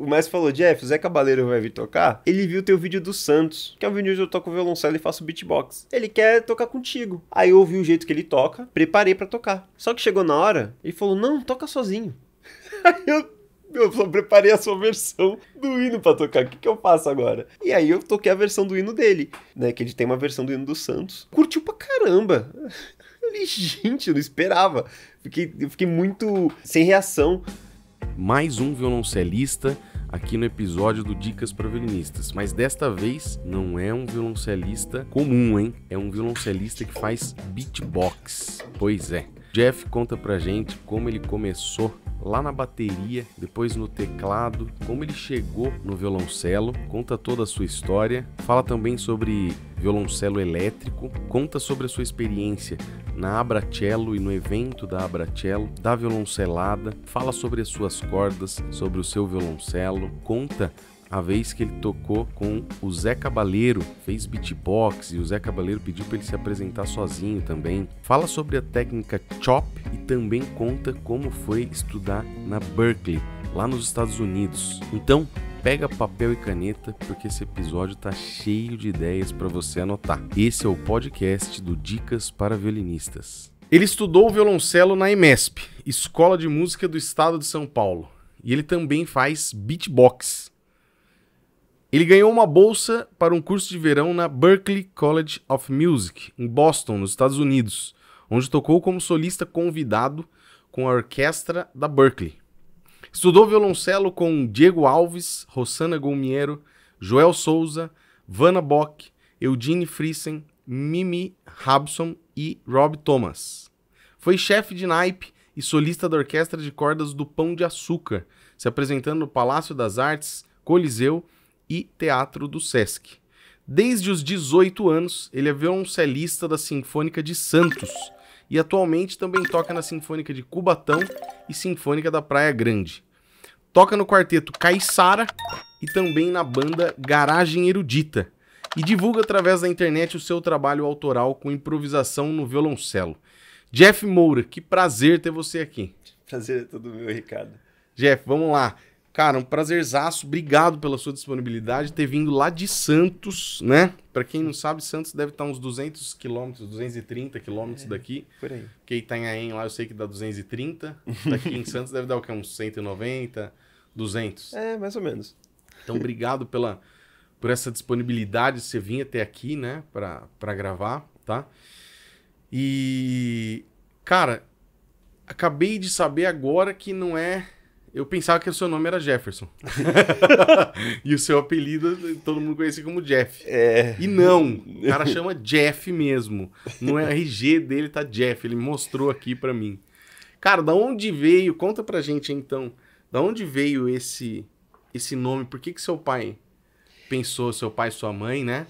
o Messi falou, Jeff, o Zé Cabaleiro vai vir tocar? Ele viu teu vídeo do Santos, que é um vídeo onde eu toco violoncelo e faço beatbox. Ele quer tocar contigo. Aí eu ouvi o jeito que ele toca, preparei para tocar. Só que chegou na hora, ele falou, não, toca sozinho. Aí eu eu só preparei a sua versão do hino para tocar. O que, que eu faço agora? E aí eu toquei a versão do hino dele, né? Que ele tem uma versão do hino do Santos. Curtiu pra caramba. Eu gente, eu não esperava. Fiquei, eu fiquei muito sem reação. Mais um violoncelista aqui no episódio do Dicas para Violinistas, mas desta vez não é um violoncelista comum, hein? É um violoncelista que faz beatbox. Pois é. Jeff conta pra gente como ele começou lá na bateria, depois no teclado, como ele chegou no violoncelo, conta toda a sua história, fala também sobre violoncelo elétrico, conta sobre a sua experiência na Abracello e no evento da Abracello, da violoncelada, fala sobre as suas cordas, sobre o seu violoncelo, conta a vez que ele tocou com o Zé Cabaleiro, fez beatbox e o Zé Cabaleiro pediu para ele se apresentar sozinho também. Fala sobre a técnica chop e também conta como foi estudar na Berkeley, lá nos Estados Unidos. Então, pega papel e caneta porque esse episódio tá cheio de ideias para você anotar. Esse é o podcast do Dicas para Violinistas. Ele estudou violoncelo na EMESP, Escola de Música do Estado de São Paulo, e ele também faz beatbox. Ele ganhou uma bolsa para um curso de verão na Berklee College of Music, em Boston, nos Estados Unidos, onde tocou como solista convidado com a orquestra da Berklee. Estudou violoncelo com Diego Alves, Rosana Gomiero, Joel Souza, Vanna Bock, Eugene Friesen, Mimi Hobson e Rob Thomas. Foi chefe de naipe e solista da orquestra de cordas do Pão de Açúcar, se apresentando no Palácio das Artes, Coliseu e Teatro do Sesc. Desde os 18 anos, ele é violoncelista da Sinfônica de Santos e atualmente também toca na Sinfônica de Cubatão e Sinfônica da Praia Grande. Toca no quarteto Caissara e também na banda Garagem Erudita e divulga através da internet o seu trabalho autoral com improvisação no violoncelo. Jeff Moura, que prazer ter você aqui. Prazer é todo meu, Ricardo. Jeff, vamos lá. Cara, um prazerzaço. Obrigado pela sua disponibilidade, ter vindo lá de Santos, né? Para quem não sabe, Santos deve estar tá uns 200 quilômetros, 230 quilômetros é, daqui. Por aí. Porque Itanhaém tá lá eu sei que dá 230. Daqui em Santos deve dar o quê? Uns 190, 200. É, mais ou menos. Então, obrigado pela, por essa disponibilidade. Você vir até aqui, né? Para gravar, tá? E, cara, acabei de saber agora que não é eu pensava que o seu nome era Jefferson. e o seu apelido todo mundo conhecia como Jeff. É... E não, o cara chama Jeff mesmo. No é RG dele tá Jeff, ele mostrou aqui para mim. Cara, da onde veio? Conta pra gente então. Da onde veio esse esse nome? Por que que seu pai pensou, seu pai e sua mãe, né?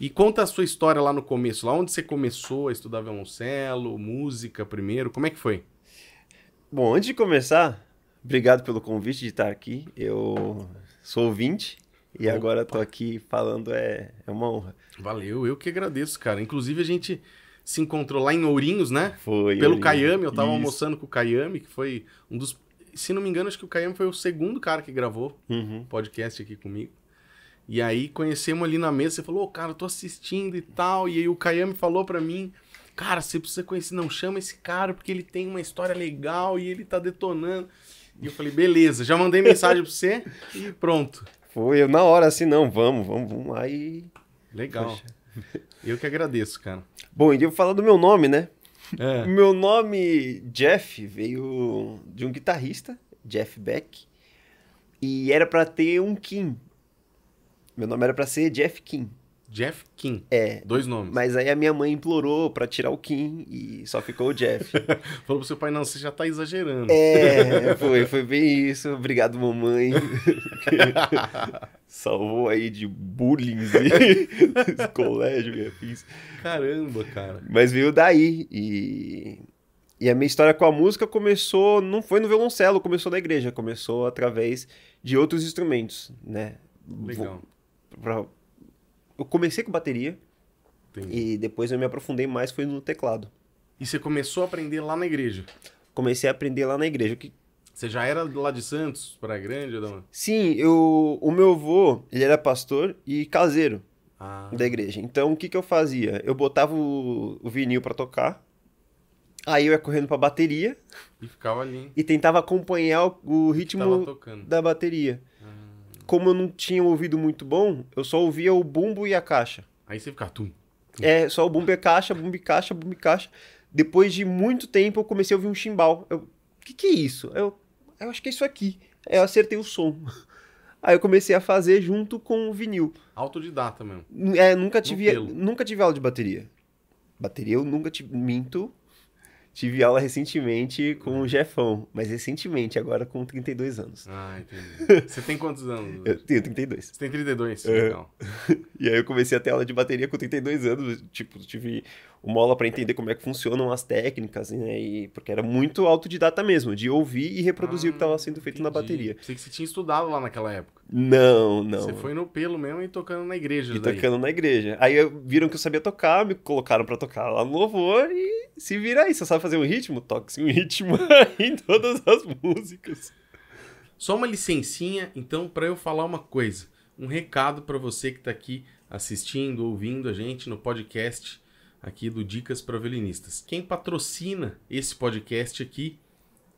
E conta a sua história lá no começo, lá onde você começou a estudar violoncelo, música primeiro, como é que foi? Bom, antes de começar, Obrigado pelo convite de estar aqui. Eu sou ouvinte e Opa. agora estou aqui falando, é, é uma honra. Valeu, eu que agradeço, cara. Inclusive, a gente se encontrou lá em Ourinhos, né? Foi. Pelo Caiame, eu estava almoçando com o Caiame, que foi um dos. Se não me engano, acho que o Caiame foi o segundo cara que gravou uhum. podcast aqui comigo. E aí conhecemos ali na mesa, você falou, oh, cara, eu tô assistindo e tal. E aí o Caiame falou para mim, cara, você precisa conhecer, não chama esse cara, porque ele tem uma história legal e ele tá detonando. E eu falei, beleza, já mandei mensagem pra você e pronto. Foi, eu na hora assim, não, vamos, vamos, vamos lá e. Legal. Poxa. Eu que agradeço, cara. Bom, e eu vou falar do meu nome, né? É. Meu nome, Jeff, veio de um guitarrista, Jeff Beck, e era para ter um Kim. Meu nome era para ser Jeff Kim. Jeff Kim. É. Dois nomes. Mas aí a minha mãe implorou para tirar o Kim e só ficou o Jeff. Falou pro seu pai, não, você já tá exagerando. É, foi, foi bem isso. Obrigado, mamãe. Salvou aí de bullying e colégio minha filha. Caramba, cara. Mas veio daí e... E a minha história com a música começou, não foi no violoncelo, começou na igreja, começou através de outros instrumentos, né? Legal. Vou, pra, eu comecei com bateria Entendi. e depois eu me aprofundei mais foi no teclado. E você começou a aprender lá na igreja? Comecei a aprender lá na igreja. Que... Você já era lá de Santos, para Grande, Adão? Sim, eu, o meu avô, ele era pastor e caseiro ah. da igreja. Então, o que, que eu fazia? Eu botava o, o vinil para tocar, Aí eu ia correndo pra bateria. E ficava ali. E tentava acompanhar o, o ritmo da bateria. Ah como eu não tinha um ouvido muito bom, eu só ouvia o bumbo e a caixa. Aí você fica tum. É, só o bumbo e a caixa, bumbo e caixa, bumbo e caixa. Depois de muito tempo eu comecei a ouvir um chimbal. Eu, o que que é isso? Eu, eu acho que é isso aqui. Aí eu acertei o som. Aí eu comecei a fazer junto com o vinil. Autodidata mesmo. É, nunca tive, nunca tive aula de bateria. Bateria eu nunca tive, minto, Tive aula recentemente com o é. Jefão, mas recentemente, agora com 32 anos. Ah, entendi. Você tem quantos anos? eu tenho 32. Você tem 32, uhum. É. legal. e aí eu comecei a ter aula de bateria com 32 anos, tipo, tive uma aula para entender como é que funcionam as técnicas, né? E, porque era muito autodidata mesmo, de ouvir e reproduzir ah, o que estava ah, sendo feito entendi. na bateria. Pensei que você tinha estudado lá naquela época. Não, não. Você foi no pelo mesmo e tocando na igreja. E daí. tocando na igreja. Aí viram que eu sabia tocar, me colocaram para tocar lá no louvor e se vira aí. Você sabe fazer um ritmo? Toque-se um ritmo em todas as músicas. Só uma licencinha, então, para eu falar uma coisa. Um recado para você que está aqui assistindo, ouvindo a gente no podcast aqui do Dicas para Violinistas. Quem patrocina esse podcast aqui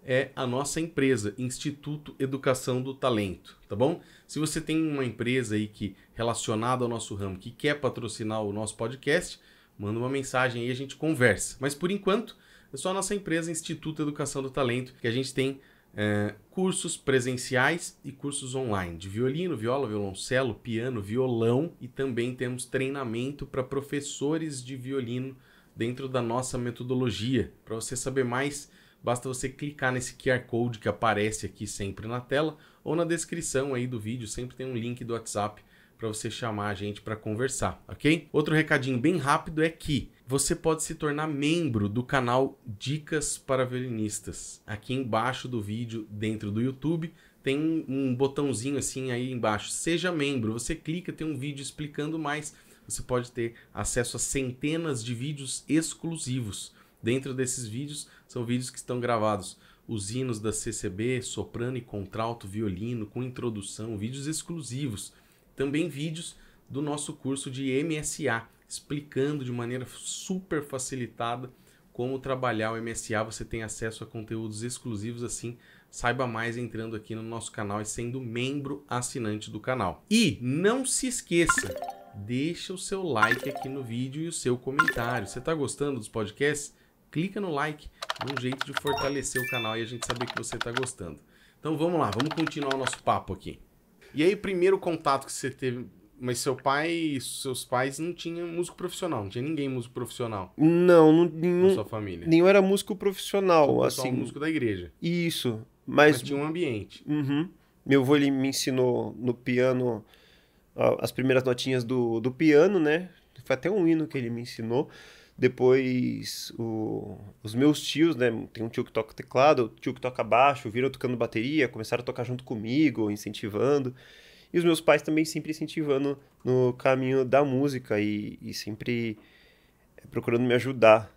é a nossa empresa, Instituto Educação do Talento, tá bom? Se você tem uma empresa aí que relacionada ao nosso ramo que quer patrocinar o nosso podcast, manda uma mensagem aí e a gente conversa. Mas por enquanto, é só a nossa empresa Instituto Educação do Talento que a gente tem é, cursos presenciais e cursos online de violino, viola, violoncelo, piano, violão e também temos treinamento para professores de violino dentro da nossa metodologia. Para você saber mais, basta você clicar nesse QR Code que aparece aqui sempre na tela ou na descrição aí do vídeo, sempre tem um link do WhatsApp para você chamar a gente para conversar, ok? Outro recadinho bem rápido é que você pode se tornar membro do canal Dicas para Violinistas. Aqui embaixo do vídeo, dentro do YouTube, tem um botãozinho assim aí embaixo, seja membro. Você clica, tem um vídeo explicando mais. Você pode ter acesso a centenas de vídeos exclusivos. Dentro desses vídeos, são vídeos que estão gravados os hinos da CCB, soprano e contralto, violino, com introdução, vídeos exclusivos. Também vídeos do nosso curso de MSA, explicando de maneira super facilitada como trabalhar o MSA. Você tem acesso a conteúdos exclusivos assim. Saiba mais entrando aqui no nosso canal e sendo membro assinante do canal. E não se esqueça, deixa o seu like aqui no vídeo e o seu comentário. Você está gostando dos podcasts? Clica no like, é um jeito de fortalecer o canal e a gente saber que você está gostando. Então vamos lá, vamos continuar o nosso papo aqui. E aí, primeiro contato que você teve mas seu pai, seus pais não tinham músico profissional, não tinha ninguém músico profissional. Não, não nenhum. Na sua família. Nenhum era músico profissional, assim. músico da igreja. Isso, mas, mas tinha um ambiente. Uhum. Meu avô ele me ensinou no piano as primeiras notinhas do, do piano, né? Foi até um hino que ele me ensinou. Depois, o, os meus tios, né? Tem um tio que toca teclado, o tio que toca baixo, viram tocando bateria, começaram a tocar junto comigo, incentivando. E os meus pais também sempre incentivando no caminho da música e, e sempre eh, procurando me ajudar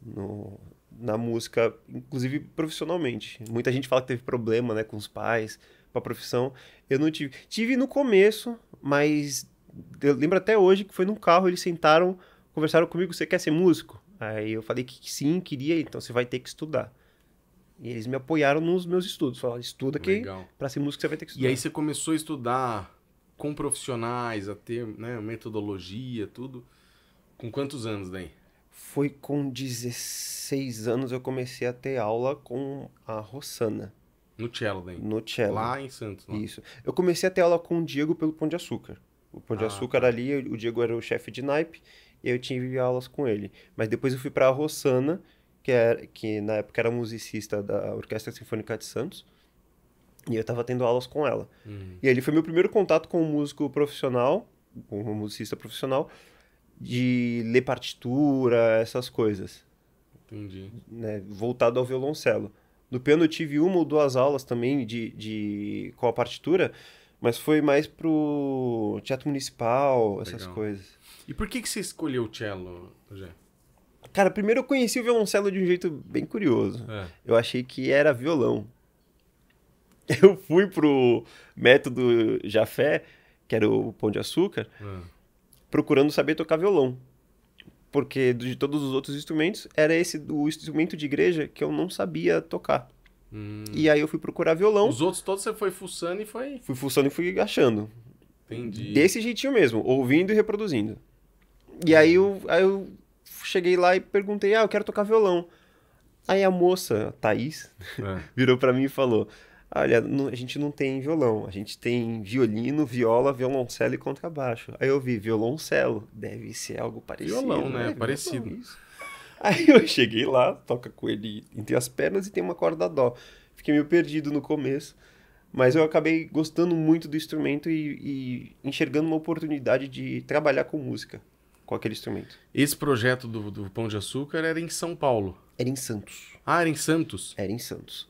no, na música, inclusive profissionalmente. Muita gente fala que teve problema né, com os pais, com a profissão. Eu não tive. Tive no começo, mas eu lembro até hoje que foi num carro, eles sentaram, conversaram comigo, você quer ser músico? Aí eu falei que sim, queria, então você vai ter que estudar. E eles me apoiaram nos meus estudos. Falaram, estuda que para ser músico você vai ter que estudar. E aí você começou a estudar com profissionais, a ter né, metodologia, tudo. Com quantos anos daí? Foi com 16 anos eu comecei a ter aula com a Rossana. No cello daí? No cello. Lá em Santos. Lá. Né? Isso. Eu comecei a ter aula com o Diego pelo Pão de Açúcar. O Pão de ah, Açúcar tá. ali, o Diego era o chefe de naipe, e eu tive aulas com ele. Mas depois eu fui para a Rossana, que, era, é, que na época era musicista da Orquestra Sinfônica de Santos. E eu estava tendo aulas com ela. Uhum. E ele foi meu primeiro contato com um músico profissional, com um musicista profissional, de ler partitura, essas coisas. Entendi. Né, voltado ao violoncelo. No piano eu tive uma ou duas aulas também de, de com a partitura, mas foi mais pro teatro municipal, essas Legal. coisas. E por que, que você escolheu o cello, José? Cara, primeiro eu conheci o violoncelo de um jeito bem curioso. É. Eu achei que era violão. Eu fui pro método Jafé, que era o Pão de Açúcar, é. procurando saber tocar violão. Porque de todos os outros instrumentos, era esse o instrumento de igreja que eu não sabia tocar. Hum. E aí eu fui procurar violão. Os outros todos você foi fuçando e foi. Fui fuçando e fui achando. Entendi. Desse jeitinho mesmo, ouvindo e reproduzindo. E aí eu, aí eu cheguei lá e perguntei: ah, eu quero tocar violão. Aí a moça, a Thaís, é. virou para mim e falou: Olha, a gente não tem violão, a gente tem violino, viola, violoncelo e contrabaixo. Aí eu vi violoncelo, deve ser algo parecido. Violão, né? né? Parecido. Violão, Aí eu cheguei lá, toca com ele entre as pernas e tem uma corda dó. Fiquei meio perdido no começo, mas eu acabei gostando muito do instrumento e, e enxergando uma oportunidade de trabalhar com música com aquele instrumento. Esse projeto do, do Pão de Açúcar era em São Paulo? Era em Santos. Ah, era em Santos? Era em Santos.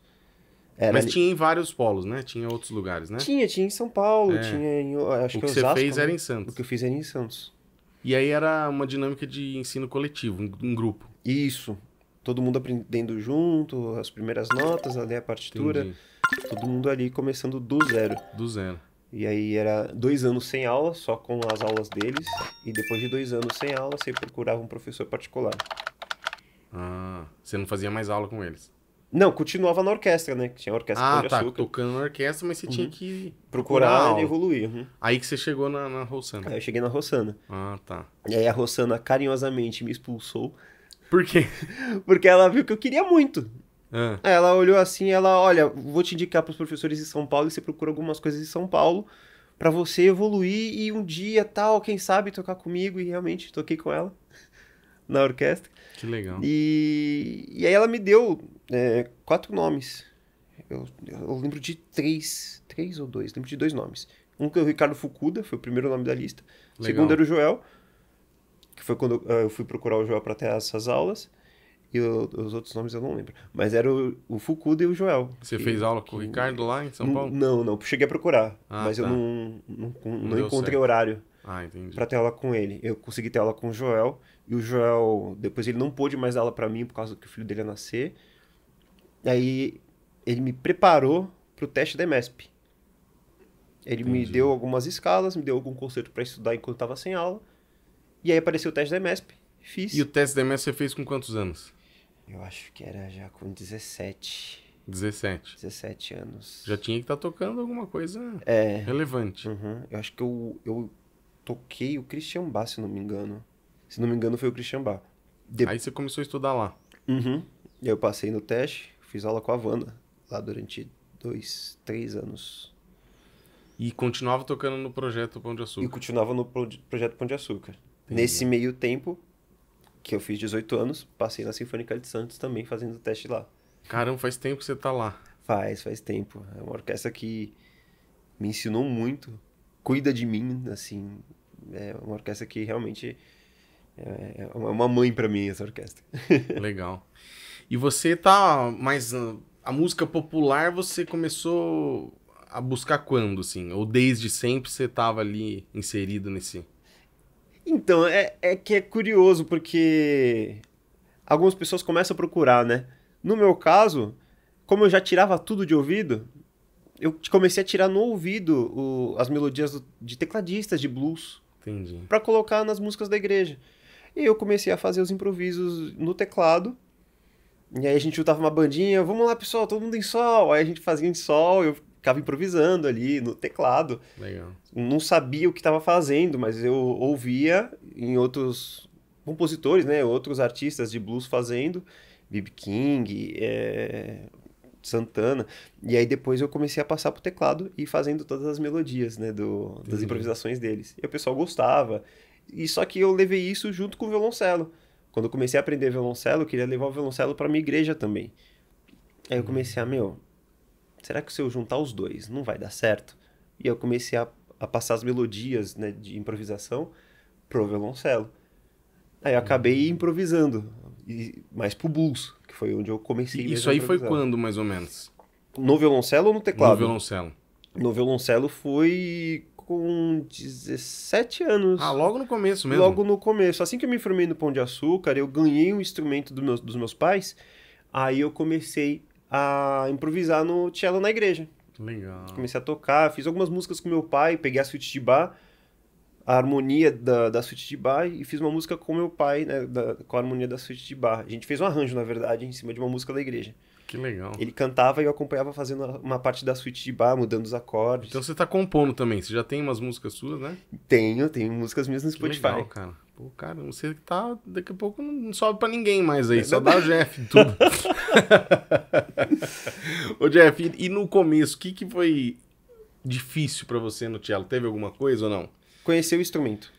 Era Mas ali... tinha em vários polos, né? Tinha outros lugares, né? Tinha, tinha em São Paulo, é. tinha em. Acho o que, que Osasco, você fez era né? em Santos. O que eu fiz era em Santos. E aí era uma dinâmica de ensino coletivo, em grupo. Isso. Todo mundo aprendendo junto, as primeiras notas, a partitura. Entendi. Todo mundo ali começando do zero. Do zero. E aí era dois anos sem aula, só com as aulas deles. E depois de dois anos sem aula, você procurava um professor particular. Ah, você não fazia mais aula com eles? Não, continuava na orquestra, né? Tinha orquestra ah, tá, açúcar. tocando na orquestra, mas você uhum. tinha que procurar e evoluir. Uhum. Aí que você chegou na, na Rossana. Aí eu cheguei na Rossana. Ah, tá. E aí a Rossana carinhosamente me expulsou. Por quê? Porque ela viu que eu queria muito. Ah. Ela olhou assim, ela, olha, vou te indicar para os professores de São Paulo e você procura algumas coisas em São Paulo para você evoluir e um dia tal, quem sabe tocar comigo e realmente toquei com ela na orquestra. Que legal. E, e aí ela me deu é, quatro nomes. Eu, eu, lembro de três, três ou dois, lembro de dois nomes. Um que é o Ricardo Fukuda, foi o primeiro nome da lista. O Segundo era o Joel, que foi quando eu fui procurar o Joel para ter essas aulas. E os outros nomes eu não lembro. Mas era o, o Fukuda e o Joel. Você que, fez aula com o Ricardo lá em São Paulo? Não, não. Cheguei a procurar. Ah, mas tá. eu não, não, não, não encontrei certo. horário ah, para ter aula com ele. Eu consegui ter aula com o Joel. E o Joel, depois ele não pôde mais dar aula para mim por causa que o filho dele ia nascer. Aí ele me preparou para o teste da Mesp Ele Entendi. me deu algumas escalas, me deu algum conceito para estudar enquanto estava sem aula. E aí apareceu o teste da Mesp Fiz. E o teste da Mesp você fez com quantos anos? Eu acho que era já com 17. 17. 17 anos. Já tinha que estar tá tocando alguma coisa é. relevante. Uhum. Eu acho que eu, eu toquei o Christian Bach, se não me engano. Se não me engano, foi o Christian Bach. De... Aí você começou a estudar lá. Uhum. E eu passei no teste, fiz aula com a Vanda lá durante dois, três anos. E continuava tocando no projeto Pão de Açúcar. E continuava no pro... projeto Pão de Açúcar. Entendi. Nesse meio tempo, que eu fiz 18 anos, passei na Sinfônica de Santos também fazendo teste lá. Caramba, faz tempo que você tá lá. Faz, faz tempo. É uma orquestra que me ensinou muito, cuida de mim, assim. É uma orquestra que realmente é, é, é uma mãe para mim, essa orquestra. Legal. E você tá mais. Ah, a música popular você começou a buscar quando, assim? Ou desde sempre você tava ali inserido nesse então, é, é que é curioso, porque algumas pessoas começam a procurar, né? No meu caso, como eu já tirava tudo de ouvido, eu comecei a tirar no ouvido o, as melodias do, de tecladistas de blues. Entendi. Pra colocar nas músicas da igreja. E eu comecei a fazer os improvisos no teclado. E aí a gente juntava uma bandinha, vamos lá pessoal, todo mundo em sol. Aí a gente fazia em sol, eu ficava improvisando ali no teclado. Legal. Não sabia o que estava fazendo, mas eu ouvia em outros compositores, né, outros artistas de blues fazendo, B.B. King, é... Santana. E aí depois eu comecei a passar pro teclado e fazendo todas as melodias, né, do, das improvisações deles. E o pessoal gostava. E só que eu levei isso junto com o violoncelo. Quando eu comecei a aprender violoncelo, eu queria levar o violoncelo para minha igreja também. Aí eu hum. comecei a, meu, será que se eu juntar os dois não vai dar certo? E eu comecei a, a passar as melodias né, de improvisação pro violoncelo. Aí eu acabei uhum. improvisando, e mais pro blues, que foi onde eu comecei. E isso aí foi quando, mais ou menos? No violoncelo ou no teclado? No violoncelo. No violoncelo foi com 17 anos. Ah, logo no começo mesmo? Logo no começo. Assim que eu me formei no Pão de Açúcar, eu ganhei um instrumento do dos meus pais, aí eu comecei a improvisar no cello na igreja. Legal. Comecei a tocar, fiz algumas músicas com meu pai, peguei a suíte de bar, a harmonia da, da suíte de bar e fiz uma música com meu pai, né, da, com a harmonia da suíte de bar. A gente fez um arranjo, na verdade, em cima de uma música da igreja. Que legal. Ele cantava e eu acompanhava fazendo uma parte da suíte de bar, mudando os acordes. Então você tá compondo também, você já tem umas músicas suas, né? Tenho, tenho músicas minhas no que Spotify. Legal, cara. Pô, cara, você tá. Daqui a pouco não sobe pra ninguém mais aí, só dá o Jeff tudo. Ô, Jeff, e, no começo, o que, que foi difícil para você no cello? Teve alguma coisa ou não? Conhecer o instrumento.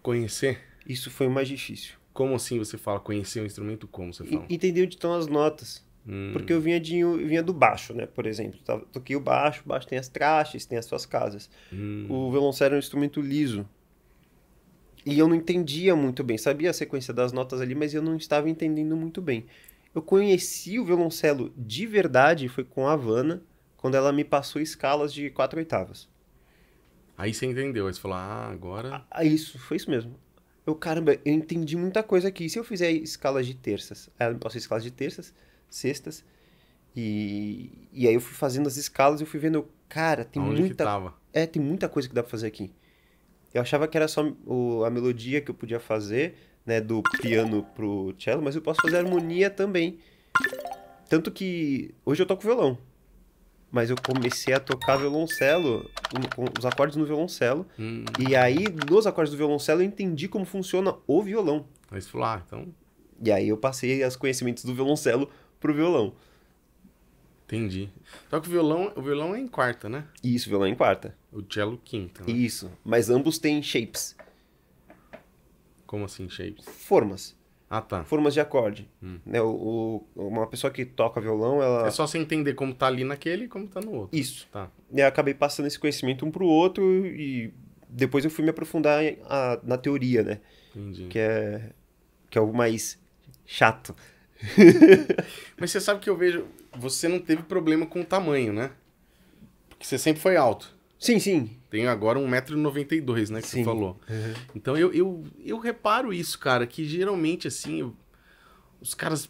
Conhecer? Isso foi o mais difícil. Como assim você fala conhecer o um instrumento? Como você fala? E, entender onde estão as notas. Hum. Porque eu vinha, de, eu vinha do baixo, né? Por exemplo, tá, toquei o baixo, o baixo tem as trastes, tem as suas casas. Hum. O violoncelo é um instrumento liso. E eu não entendia muito bem. Sabia a sequência das notas ali, mas eu não estava entendendo muito bem. Eu conheci o violoncelo de verdade, foi com a Havana, quando ela me passou escalas de quatro oitavas. Aí você entendeu, aí você falou, ah, agora. Ah, isso, foi isso mesmo. Eu, caramba, eu entendi muita coisa aqui. E se eu fizer escalas de terças? Ela me passou escalas de terças, sextas. E, e aí eu fui fazendo as escalas e eu fui vendo, cara, tem Aonde muita. Que tava? É, tem muita coisa que dá pra fazer aqui. Eu achava que era só o, a melodia que eu podia fazer, né, do piano pro cello, mas eu posso fazer harmonia também. Tanto que hoje eu toco violão. Mas eu comecei a tocar violoncelo, os acordes no violoncelo. Hum. E aí, nos acordes do violoncelo, eu entendi como funciona o violão. Mas falou, ah, então. E aí eu passei os conhecimentos do violoncelo pro violão. Entendi. Só que o violão, o violão é em quarta, né? Isso, o violão é em quarta. O cello quinta. Né? Isso, mas ambos têm shapes. Como assim shapes? Formas. Ah, tá. Formas de acorde. Hum. Né, o, o, uma pessoa que toca violão, ela... É só você entender como tá ali naquele e como tá no outro. Isso. Tá. E eu acabei passando esse conhecimento um pro outro e depois eu fui me aprofundar a, na teoria, né? Entendi. Que é, que é algo mais chato. Mas você sabe que eu vejo você não teve problema com o tamanho, né? Porque você sempre foi alto. Sim, sim. Tenho agora 1,92m, né? Que sim. você falou. Uhum. Então eu, eu, eu reparo isso, cara, que geralmente, assim, eu, os caras.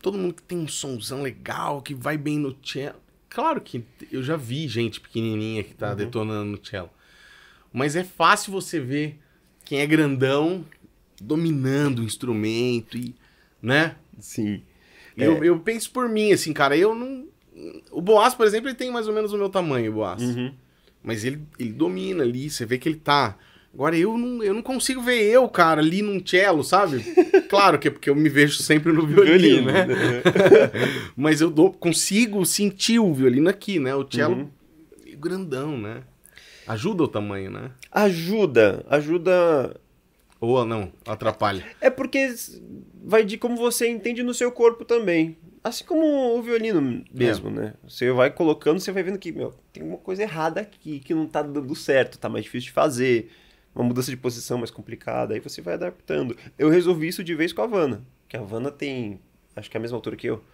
Todo mundo que tem um somzão legal, que vai bem no cello. Claro que eu já vi gente pequenininha que tá uhum. detonando no cello. Mas é fácil você ver quem é grandão dominando o instrumento e. né? Sim. É. Eu, eu, penso por mim, assim, cara, eu não. O Boas, por exemplo, ele tem mais ou menos o meu tamanho, o Boas. Uhum. Mas ele, ele domina ali, você vê que ele tá. Agora eu não, eu não consigo ver eu, cara, ali num cello, sabe? Claro que é porque eu me vejo sempre no violino, né? né? Mas eu dou, consigo sentir o violino aqui, né? O cello uhum. grandão, né? Ajuda o tamanho, né? Ajuda, ajuda ou não, atrapalha. É porque vai de como você entende no seu corpo também. Assim como o violino mesmo, é. né? Você vai colocando, você vai vendo que, meu, tem uma coisa errada aqui, que não tá dando certo, tá mais difícil de fazer, uma mudança de posição mais complicada, aí você vai adaptando. Eu resolvi isso de vez com a vana que a vana tem, acho que é a mesma altura que eu.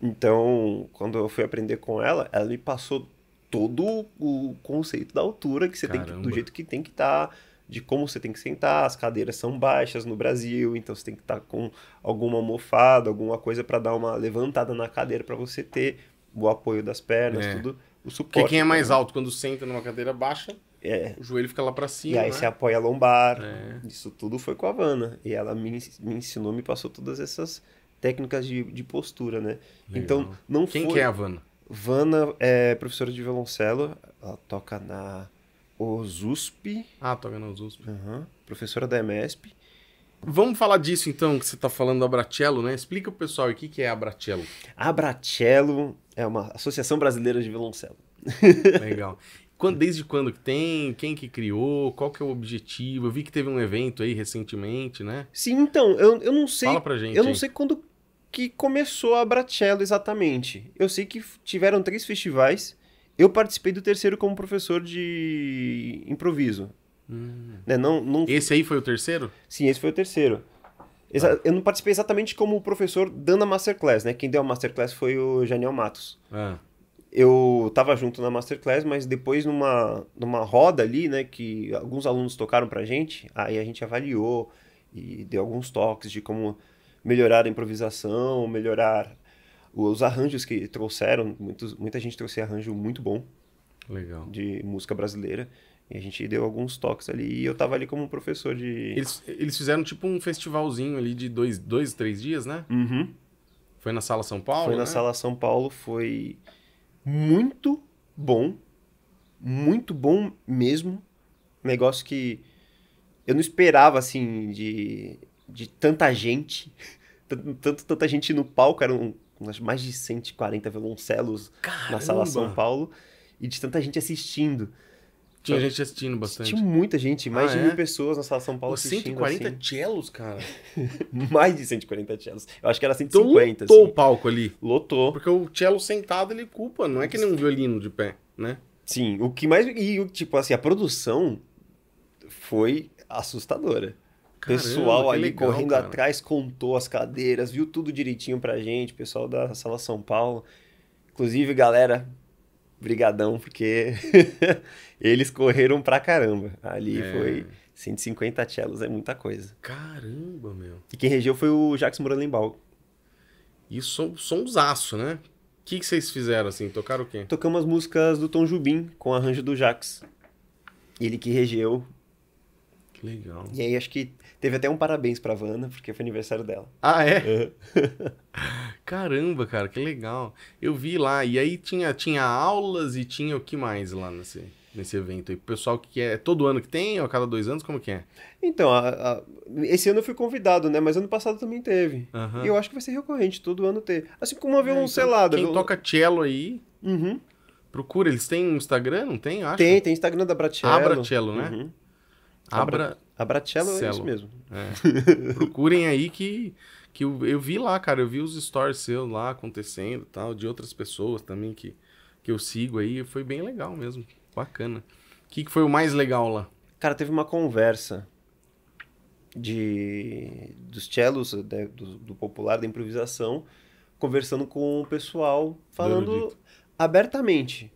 Então, quando eu fui aprender com ela, ela me passou todo o conceito da altura, que você Caramba. tem que, do jeito que tem que estar... Tá de como você tem que sentar, as cadeiras são baixas no Brasil, então você tem que estar tá com alguma almofada, alguma coisa para dar uma levantada na cadeira para você ter o apoio das pernas, é. tudo, o suporte. Porque quem é né? mais alto quando senta numa cadeira baixa, é. o joelho fica lá para cima. E aí né? você apoia a lombar. É. Isso tudo foi com a Vana E ela me, me ensinou, me passou todas essas técnicas de, de postura, né? Legal. Então, não Quem foi... que é a Vana? Vana é professora de violoncelo, ela toca na Ozusp. Ah, tô vendo Ozusp. Uhum. Professora da MESP. Vamos falar disso então, que você está falando da Bratello, né? Explica pro pessoal o que, que é a Bratello. A Bratello é uma Associação Brasileira de Violoncelo. Legal. Quando, desde quando que tem? Quem que criou? Qual que é o objetivo? Eu vi que teve um evento aí recentemente, né? Sim, então, eu, eu não sei. Fala pra gente. Eu não hein? sei quando que começou a Bratello exatamente. Eu sei que tiveram três festivais eu participei do terceiro como professor de improviso. Hum. Né? Não, não... Esse aí foi o terceiro? Sim, esse foi o terceiro. Exa ah. Eu não participei exatamente como o professor dando a masterclass, né? Quem deu a masterclass foi o Janiel Matos. Ah. Eu tava junto na masterclass, mas depois numa, numa roda ali, né? Que alguns alunos tocaram pra gente, aí a gente avaliou e deu alguns toques de como melhorar a improvisação, melhorar os arranjos que trouxeram, muitos, muita gente trouxe arranjo muito bom. Legal. De música brasileira. E a gente deu alguns toques ali. E eu tava ali como professor de. Eles, eles fizeram tipo um festivalzinho ali de dois, dois três dias, né? Uhum. Foi na Sala São Paulo? Foi na né? Sala São Paulo, foi muito bom. Muito bom mesmo. Negócio que eu não esperava, assim, de, de tanta gente. Tanto, tanto tanta gente no palco, era um mais de 140 violoncelos Caramba. na sala São Paulo e de tanta gente assistindo. Tinha gente assistindo bastante. Tinha muita gente, mais ah, de é? mil pessoas na sala São Paulo Pô, assistindo. 140 assim. cellos, cara? mais de 140 cellos. Eu acho que era 150. Então, lotou assim. o palco ali. Lotou. Porque o cello sentado ele culpa, não é que nem um violino de pé, né? Sim, o que mais. E, tipo assim, a produção foi assustadora. Caramba, pessoal ali legal, correndo cara. atrás, contou as cadeiras, viu tudo direitinho pra gente, pessoal da Sala São Paulo. Inclusive, galera, brigadão, porque eles correram pra caramba. Ali é. foi 150 cellos, é muita coisa. Caramba, meu. E quem regeu foi o Jacques Moralenbaum. Isso são, são os aço, né? O que, que vocês fizeram assim? Tocaram o quê? Tocamos as músicas do Tom Jubim com arranjo do Jax. Ele que regeu. Que legal. E aí acho que Teve até um parabéns pra Vanna, porque foi aniversário dela. Ah, é? Uhum. Caramba, cara, que legal. Eu vi lá, e aí tinha, tinha aulas e tinha o que mais lá nesse, nesse evento? E o pessoal que é, é todo ano que tem, ou a cada dois anos, como que é? Então, a, a, esse ano eu fui convidado, né? Mas ano passado também teve. Uhum. E eu acho que vai ser recorrente, todo ano ter. Assim como uma violoncelada. É, então, quem viol... toca cello aí... Uhum. Procura, eles têm um Instagram, não tem? Acho. Tem, tem Instagram da Bratiello. Abracello, né? Uhum. Abra... A Braticello é isso mesmo. É. Procurem aí que, que eu, eu, vi lá, cara. Eu vi os stories seus lá acontecendo tal, de outras pessoas também que, que eu sigo aí. Foi bem legal mesmo. Bacana. O que, que foi o mais legal lá? Cara, teve uma conversa de dos cellos, de, né, do, do, popular, da improvisação, conversando com o pessoal, falando abertamente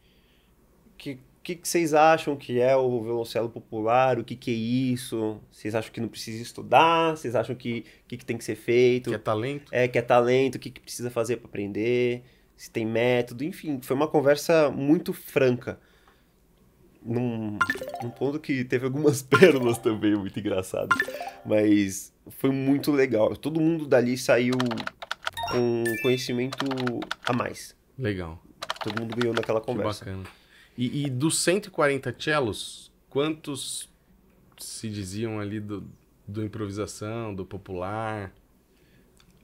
que, que vocês acham que é o violoncelo popular? O que, que é isso? Vocês acham que não precisa estudar? Vocês acham que o que, que, tem que ser feito? Que é talento? É, que é talento, o que, que precisa fazer para aprender? Se tem método, enfim, foi uma conversa muito franca. Num, num ponto que teve algumas pérolas também muito engraçadas. Mas foi muito legal. Todo mundo dali saiu com conhecimento a mais. Legal. Todo mundo ganhou naquela conversa. Que bacana. E, e dos 140 cellos, quantos se diziam ali do, do improvisação, do popular?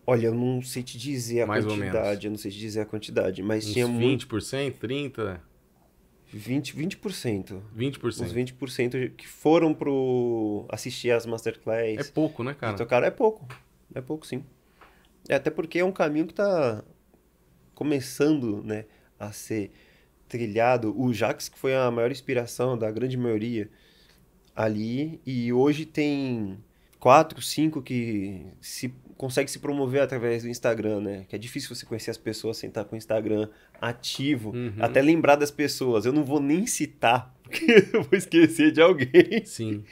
Olha, eu não sei te dizer a Mais quantidade, eu não sei te dizer a quantidade, mas Uns tinha 20%, 30%? 20, 20%. 20%. Os 20% que foram pro assistir às masterclass. É pouco, né, cara? cara é pouco. É pouco, sim. É até porque é um caminho que tá começando, né, a ser trilhado o Jax, que foi a maior inspiração da grande maioria ali, e hoje tem quatro, cinco que se consegue se promover através do Instagram, né? Que é difícil você conhecer as pessoas sem estar com o Instagram ativo, uhum. até lembrar das pessoas. Eu não vou nem citar, porque eu vou esquecer de alguém. Sim.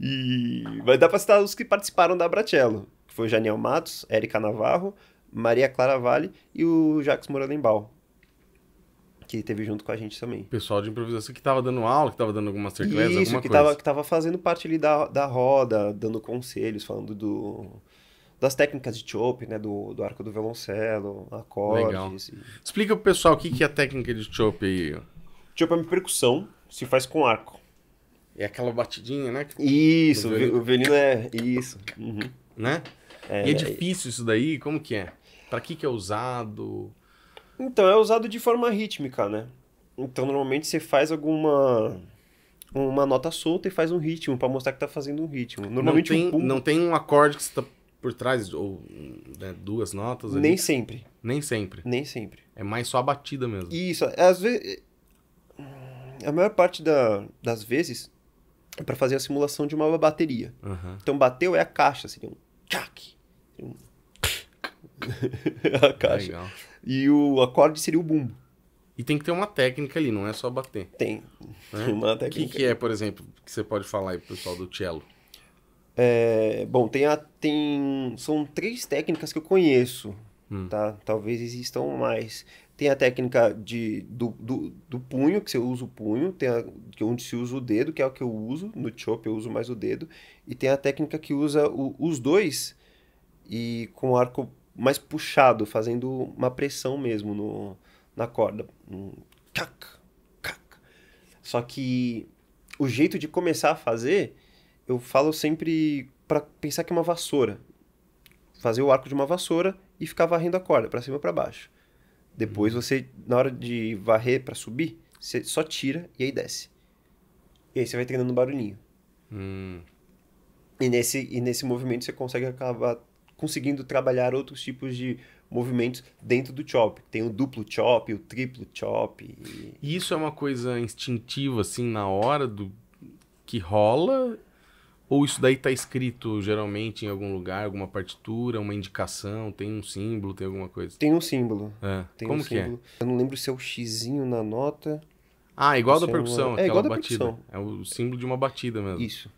E vai dar para citar os que participaram da bracelo que foi Janiel Matos, Érica Navarro, Maria Clara Vale e o Jacques Morelenbaum que teve junto com a gente também. Pessoal de improvisação que estava dando aula, que estava dando alguma masterclass, Isso, alguma que coisa. que estava fazendo parte ali da, da roda, dando conselhos, falando do, das técnicas de chope, né? Do, do arco do violoncelo, acordes. Legal. E... Explica pro pessoal o que, que é a técnica de chope aí. Chope é uma percussão, se faz com arco. É aquela batidinha, né? Isso, o violino, é. Isso. Uhum. Né? É, e é, é difícil isso daí? Como que é? Para que, que é usado? Então, é usado de forma rítmica, né? Então, normalmente você faz alguma uma nota solta e faz um ritmo para mostrar que tá fazendo um ritmo. Normalmente não tem, um pum... não tem um acorde que você tá por trás ou né, duas notas. Ali. Nem sempre. Nem sempre. Nem sempre. É mais só a batida mesmo. Isso, às vezes eh, a maior parte da, das vezes é para fazer a simulação de uma bateria. Uhum. Então bateu é a caixa, seria um tchac. Um... a caixa. Legal. E o acorde seria o bumbo. E tem que ter uma técnica ali, não é só bater. Tem. Né? Uma técnica. O que, que, é, por exemplo, que você pode falar aí pro pessoal do cello? É, bom, tem a, tem, são três técnicas que eu conheço, hum. tá? Talvez existam mais. Tem a técnica de, do, do, do punho, que você usa o punho, tem a, é onde se usa o dedo, que é o que eu uso, no chop eu uso mais o dedo, e tem a técnica que usa o, os dois, e com arco mais puxado, fazendo uma pressão mesmo no, na corda. cac, cac. Só que o jeito de começar a fazer, eu falo sempre para pensar que é uma vassoura. Fazer o arco de uma vassoura e ficar varrendo a corda para cima e para baixo. Depois uhum. você, na hora de varrer para subir, você só tira e aí desce. E aí você vai treinando um barulhinho. Hum. E, nesse, e nesse movimento você consegue acabar conseguindo trabalhar outros tipos de movimentos dentro do chop. Tem o duplo chop, o triplo chop. E... isso é uma coisa instintiva, assim, na hora do que rola? Ou isso daí tá escrito geralmente em algum lugar, alguma partitura, uma indicação, tem um símbolo, tem alguma coisa? Tem um símbolo. É. Tem Como um que é? símbolo. é? Eu não lembro se é o xizinho na nota. Ah, igual da é percussão. É igual da batida. percussão. É o símbolo de uma batida mesmo. Isso.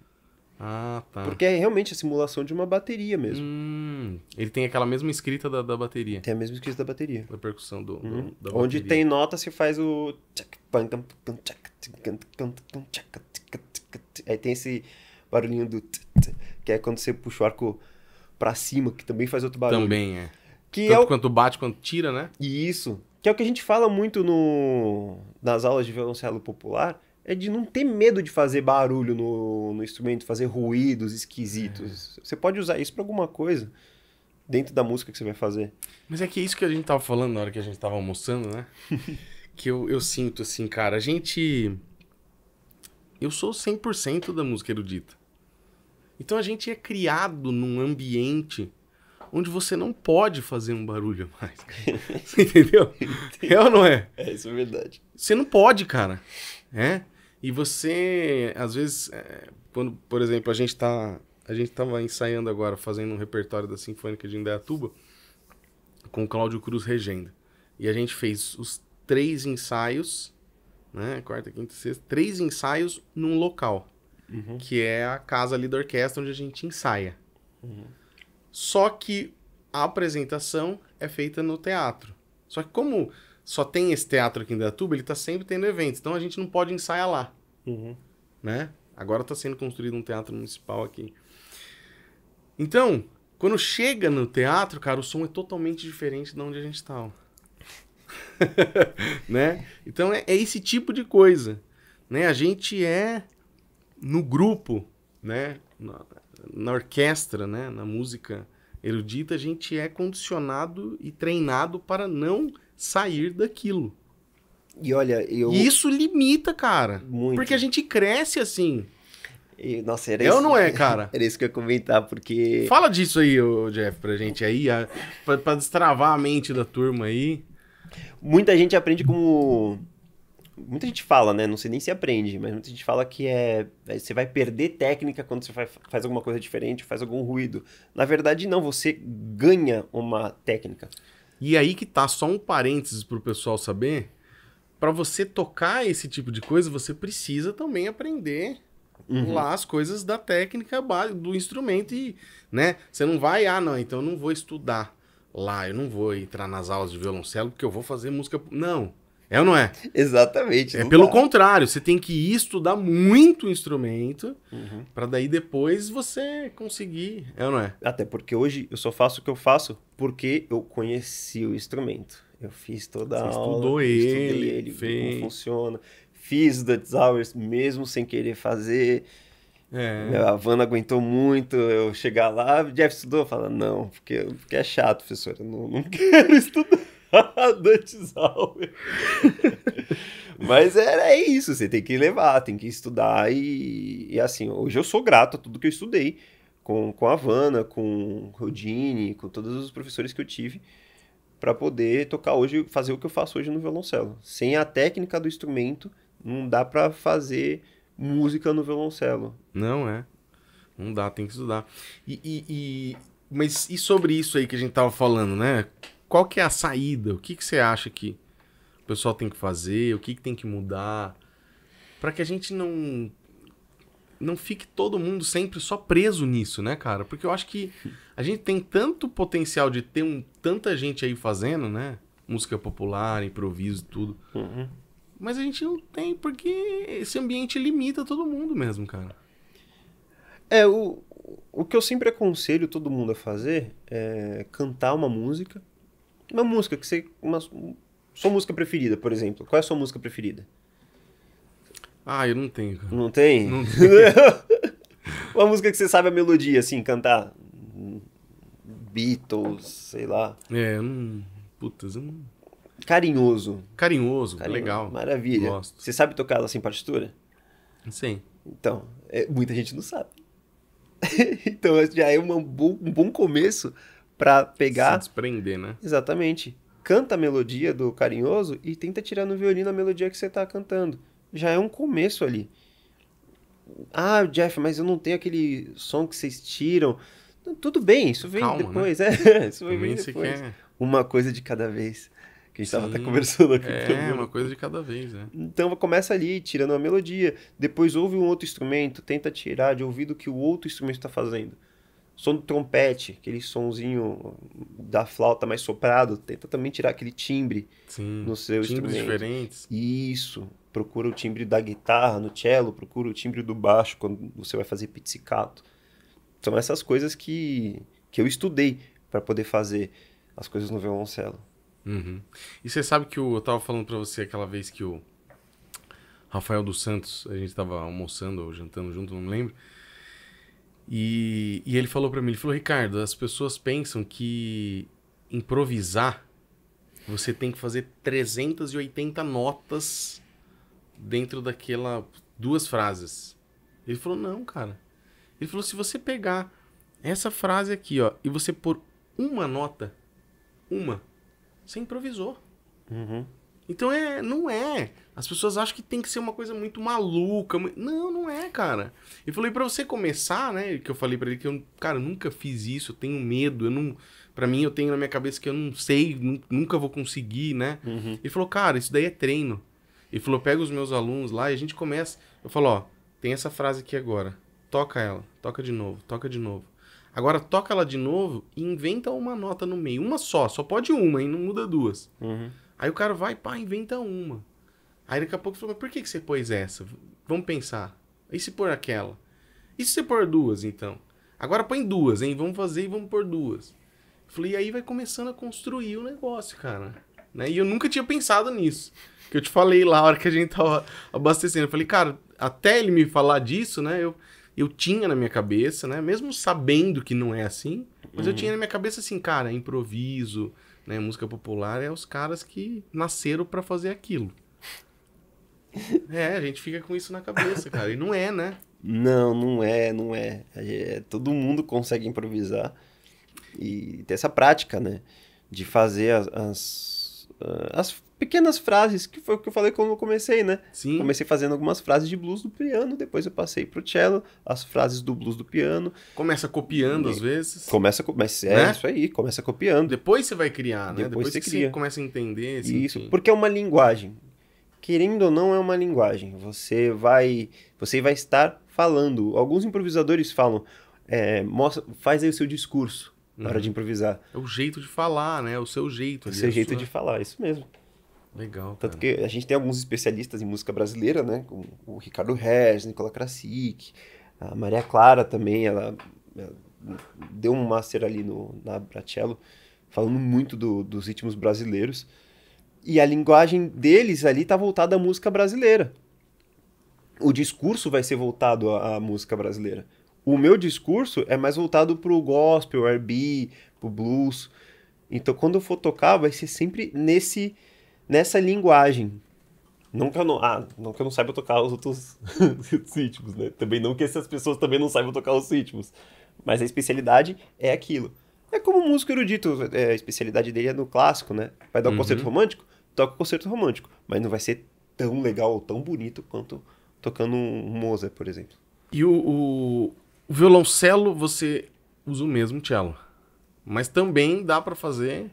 Ah, tá. Porque é realmente a simulação de uma bateria mesmo. Hum, ele tem aquela mesma escrita da, da bateria. Tem a mesma escrita da bateria. Da percussão do, uhum. do da Onde tem nota, se faz o. Aí tem esse barulhinho do. Que é quando você puxa o arco pra cima, que também faz outro barulho. Também é. Que Tanto é o... quanto bate, quanto tira, né? Isso. Que é o que a gente fala muito no... nas aulas de violoncelo popular é de não ter medo de fazer barulho no, no instrumento, fazer ruídos esquisitos. É. Você pode usar isso para alguma coisa dentro da música que você vai fazer. Mas é que é isso que a gente tava falando na hora que a gente tava almoçando, né? que eu, eu sinto assim, cara, a gente. Eu sou 100% da música erudita. Então a gente é criado num ambiente onde você não pode fazer um barulho mais. entendeu? Entendi. É ou não é? É, isso é verdade. Você não pode, cara. É? E você, às vezes, é, quando, por exemplo, a gente tá, a gente tava ensaiando agora, fazendo um repertório da Sinfônica de Indaiatuba com o Cláudio Cruz Regenda. E a gente fez os três ensaios, né, quarta, quinta, sexta, três ensaios num local, uhum. que é a casa ali da orquestra onde a gente ensaia. Uhum. Só que a apresentação é feita no teatro. Só que como só tem esse teatro aqui em Datuba, ele está sempre tendo eventos, então a gente não pode ensaiar lá. Uhum. Né? Agora está sendo construído um teatro municipal aqui. Então, quando chega no teatro, cara, o som é totalmente diferente de onde a gente estava. Tá, né? Então é, é, esse tipo de coisa. Né? A gente é no grupo, né? na, na orquestra, né? na música erudita, a gente é condicionado e treinado para não sair daquilo. E olha, eu... E isso limita, cara. Muito. Porque a gente cresce assim. E, nossa, era eu isso, não é, cara. Era isso que eu ia comentar, porque. Fala disso aí, Jeff, pra gente aí, a, pra, pra destravar a mente da turma aí. Muita gente aprende como. Muita gente fala, né? Não sei nem se aprende, mas muita gente fala que é. é você vai perder técnica quando você faz alguma coisa diferente, faz algum ruído. Na verdade, não, você ganha uma técnica. E aí que tá só um parênteses pro pessoal saber, para você tocar esse tipo de coisa, você precisa também aprender uhum. lá as coisas da técnica do instrumento e, né, você não vai, ah, não, então eu não vou estudar lá, eu não vou entrar nas aulas de violoncelo porque eu vou fazer música, não. É ou não é? Exatamente. É pelo dá. contrário, você tem que ir estudar muito o instrumento uhum. para daí depois você conseguir, é ou não é? Até porque hoje eu só faço o que eu faço porque eu conheci o instrumento. Eu fiz toda você a aula, estudou ele, ele fez. como funciona. Fiz Dutch Hours mesmo sem querer fazer. É. é a Vanna aguentou muito eu chegar lá, o Jeff estudou, fala, não, porque, porque é chato, professor, eu não, não quero estudar. Dantes Mas era é, é isso, você tem que levar, tem que estudar. E, e, assim, hoje eu sou grato a tudo que eu estudei. Com, com a Havana, com o Rodine, com todos os professores que eu tive para poder tocar hoje, fazer o que eu faço hoje no violoncelo. Sem a técnica do instrumento, não dá para fazer música no violoncelo. Não é. Não dá, tem que estudar. E, e, e, Mas e sobre isso aí que a gente tava falando, né? qual que é a saída? O que, que você acha que o pessoal tem que fazer? O que, que tem que mudar? Para que a gente não não fique todo mundo sempre só preso nisso, né, cara? Porque eu acho que a gente tem tanto potencial de ter um, tanta gente aí fazendo, né? Música popular, improviso, tudo. Uhum. Mas a gente não tem, porque esse ambiente limita todo mundo mesmo, cara. É, o, o que eu sempre aconselho todo mundo a fazer é cantar uma música uma música que você. Uma, sua música preferida, por exemplo. Qual é a sua música preferida? Ah, eu não tenho. Cara. Não tem? Não uma música que você sabe a melodia, assim, cantar. Beatles, sei lá. É, eu não. Putz, eu não. Carinhoso. Carinhoso, legal. Maravilha. Gosto. Você sabe tocar ela sem assim, partitura? Sim. Então, é, muita gente não sabe. então, já é uma, um bom começo para pegar. Se desprender, né? Exatamente. Canta a melodia do carinhoso e tenta tirar no violino a melodia que você tá cantando. Já é um começo ali. Ah, Jeff, mas eu não tenho aquele som que vocês tiram. Tudo bem, isso vem Calma, né? depois. Né? É, isso vem depois. Quer... É. Uma coisa de cada vez. Que a gente estava até conversando aqui. É, uma coisa de cada vez, né? Então começa ali, tirando uma melodia. Depois ouve um outro instrumento, tenta tirar de ouvido o que o outro instrumento está fazendo som do trompete, aquele sonzinho da flauta mais soprado, tenta também tirar aquele timbre Sim, no seu timbres instrumento. diferentes. Isso. Procura o timbre da guitarra no cello, procura o timbre do baixo quando você vai fazer pizzicato. São essas coisas que, que eu estudei para poder fazer as coisas no violoncelo. Uhum. E você sabe que eu, eu tava falando para você aquela vez que o Rafael dos Santos, a gente tava almoçando ou jantando junto, não me lembro e, e ele falou para mim, ele falou, Ricardo, as pessoas pensam que improvisar você tem que fazer 380 notas dentro daquela duas frases. Ele falou: "Não, cara". Ele falou: "Se você pegar essa frase aqui, ó, e você pôr uma nota, uma, você improvisou". Uhum. Então é, não é. As pessoas acham que tem que ser uma coisa muito maluca. Não, não é, cara. E falei para você começar, né? Que eu falei para ele que eu, cara, eu nunca fiz isso, eu tenho medo, eu não para mim eu tenho na minha cabeça que eu não sei, nunca vou conseguir, né? Uhum. Ele falou: "Cara, isso daí é treino". Ele falou: "Pega os meus alunos lá e a gente começa". Eu falo: "Ó, tem essa frase aqui agora. Toca ela, toca de novo, toca de novo. Agora toca ela de novo e inventa uma nota no meio, uma só, só pode uma, hein? Não muda duas". Uhum. Aí o cara vai, pá, inventa uma. Aí daqui a pouco fala, mas por que, que você pôs essa? Vamos pensar. E se pôr aquela? E se você pôr duas, então? Agora põe duas, hein? Vamos fazer e vamos pôr duas. Falei, e aí vai começando a construir o negócio, cara. Né? E eu nunca tinha pensado nisso. Que eu te falei lá, na hora que a gente tava abastecendo. Eu falei, cara, até ele me falar disso, né? Eu, eu tinha na minha cabeça, né? Mesmo sabendo que não é assim, mas uhum. eu tinha na minha cabeça assim, cara, é improviso, né? Música popular é os caras que nasceram para fazer aquilo. é, a gente fica com isso na cabeça, cara. E não é, né? Não, não é, não é. é todo mundo consegue improvisar e ter essa prática, né? De fazer as, as, ah, as pequenas frases, que foi o que eu falei quando eu comecei, né? Sim. Comecei fazendo algumas frases de blues do piano, depois eu passei pro cello, as frases do blues do piano. Começa copiando e... às vezes. Começa, começa é né? isso aí, começa copiando. Depois você vai criar, né? Depois, depois você, cria. você começa a entender. Assim, isso, porque é uma linguagem. Querendo ou não, é uma linguagem. Você vai, você vai estar falando. Alguns improvisadores falam, é, mostra, faz aí o seu discurso na hora uhum. de improvisar. É o jeito de falar, né? É o seu jeito. É o seu é jeito sua... de falar, isso mesmo. Legal. Tanto cara. que a gente tem alguns especialistas em música brasileira, né? Como o Ricardo Regis, Nicola Krasik, a Maria Clara também, ela, ela deu um master ali no, na Bracello, falando muito do, dos ritmos brasileiros. E a linguagem deles ali tá voltada à música brasileira. O discurso vai ser voltado à, à música brasileira. O meu discurso é mais voltado pro gospel, o R&B, pro blues. Então, quando eu for tocar, vai ser sempre nesse nessa linguagem. nunca eu não, ah, não, que eu não saiba tocar os outros ritmos, né? Também não que essas pessoas também não saibam tocar os ritmos. Mas a especialidade é aquilo. É como um músico erudito, é, a especialidade dele é no clássico, né? Vai dar um uhum. concerto romântico? Toca o um concerto romântico. Mas não vai ser tão legal ou tão bonito quanto tocando um Mozart, por exemplo. E o, o, o violoncelo, você usa o mesmo cello. Mas também dá para fazer,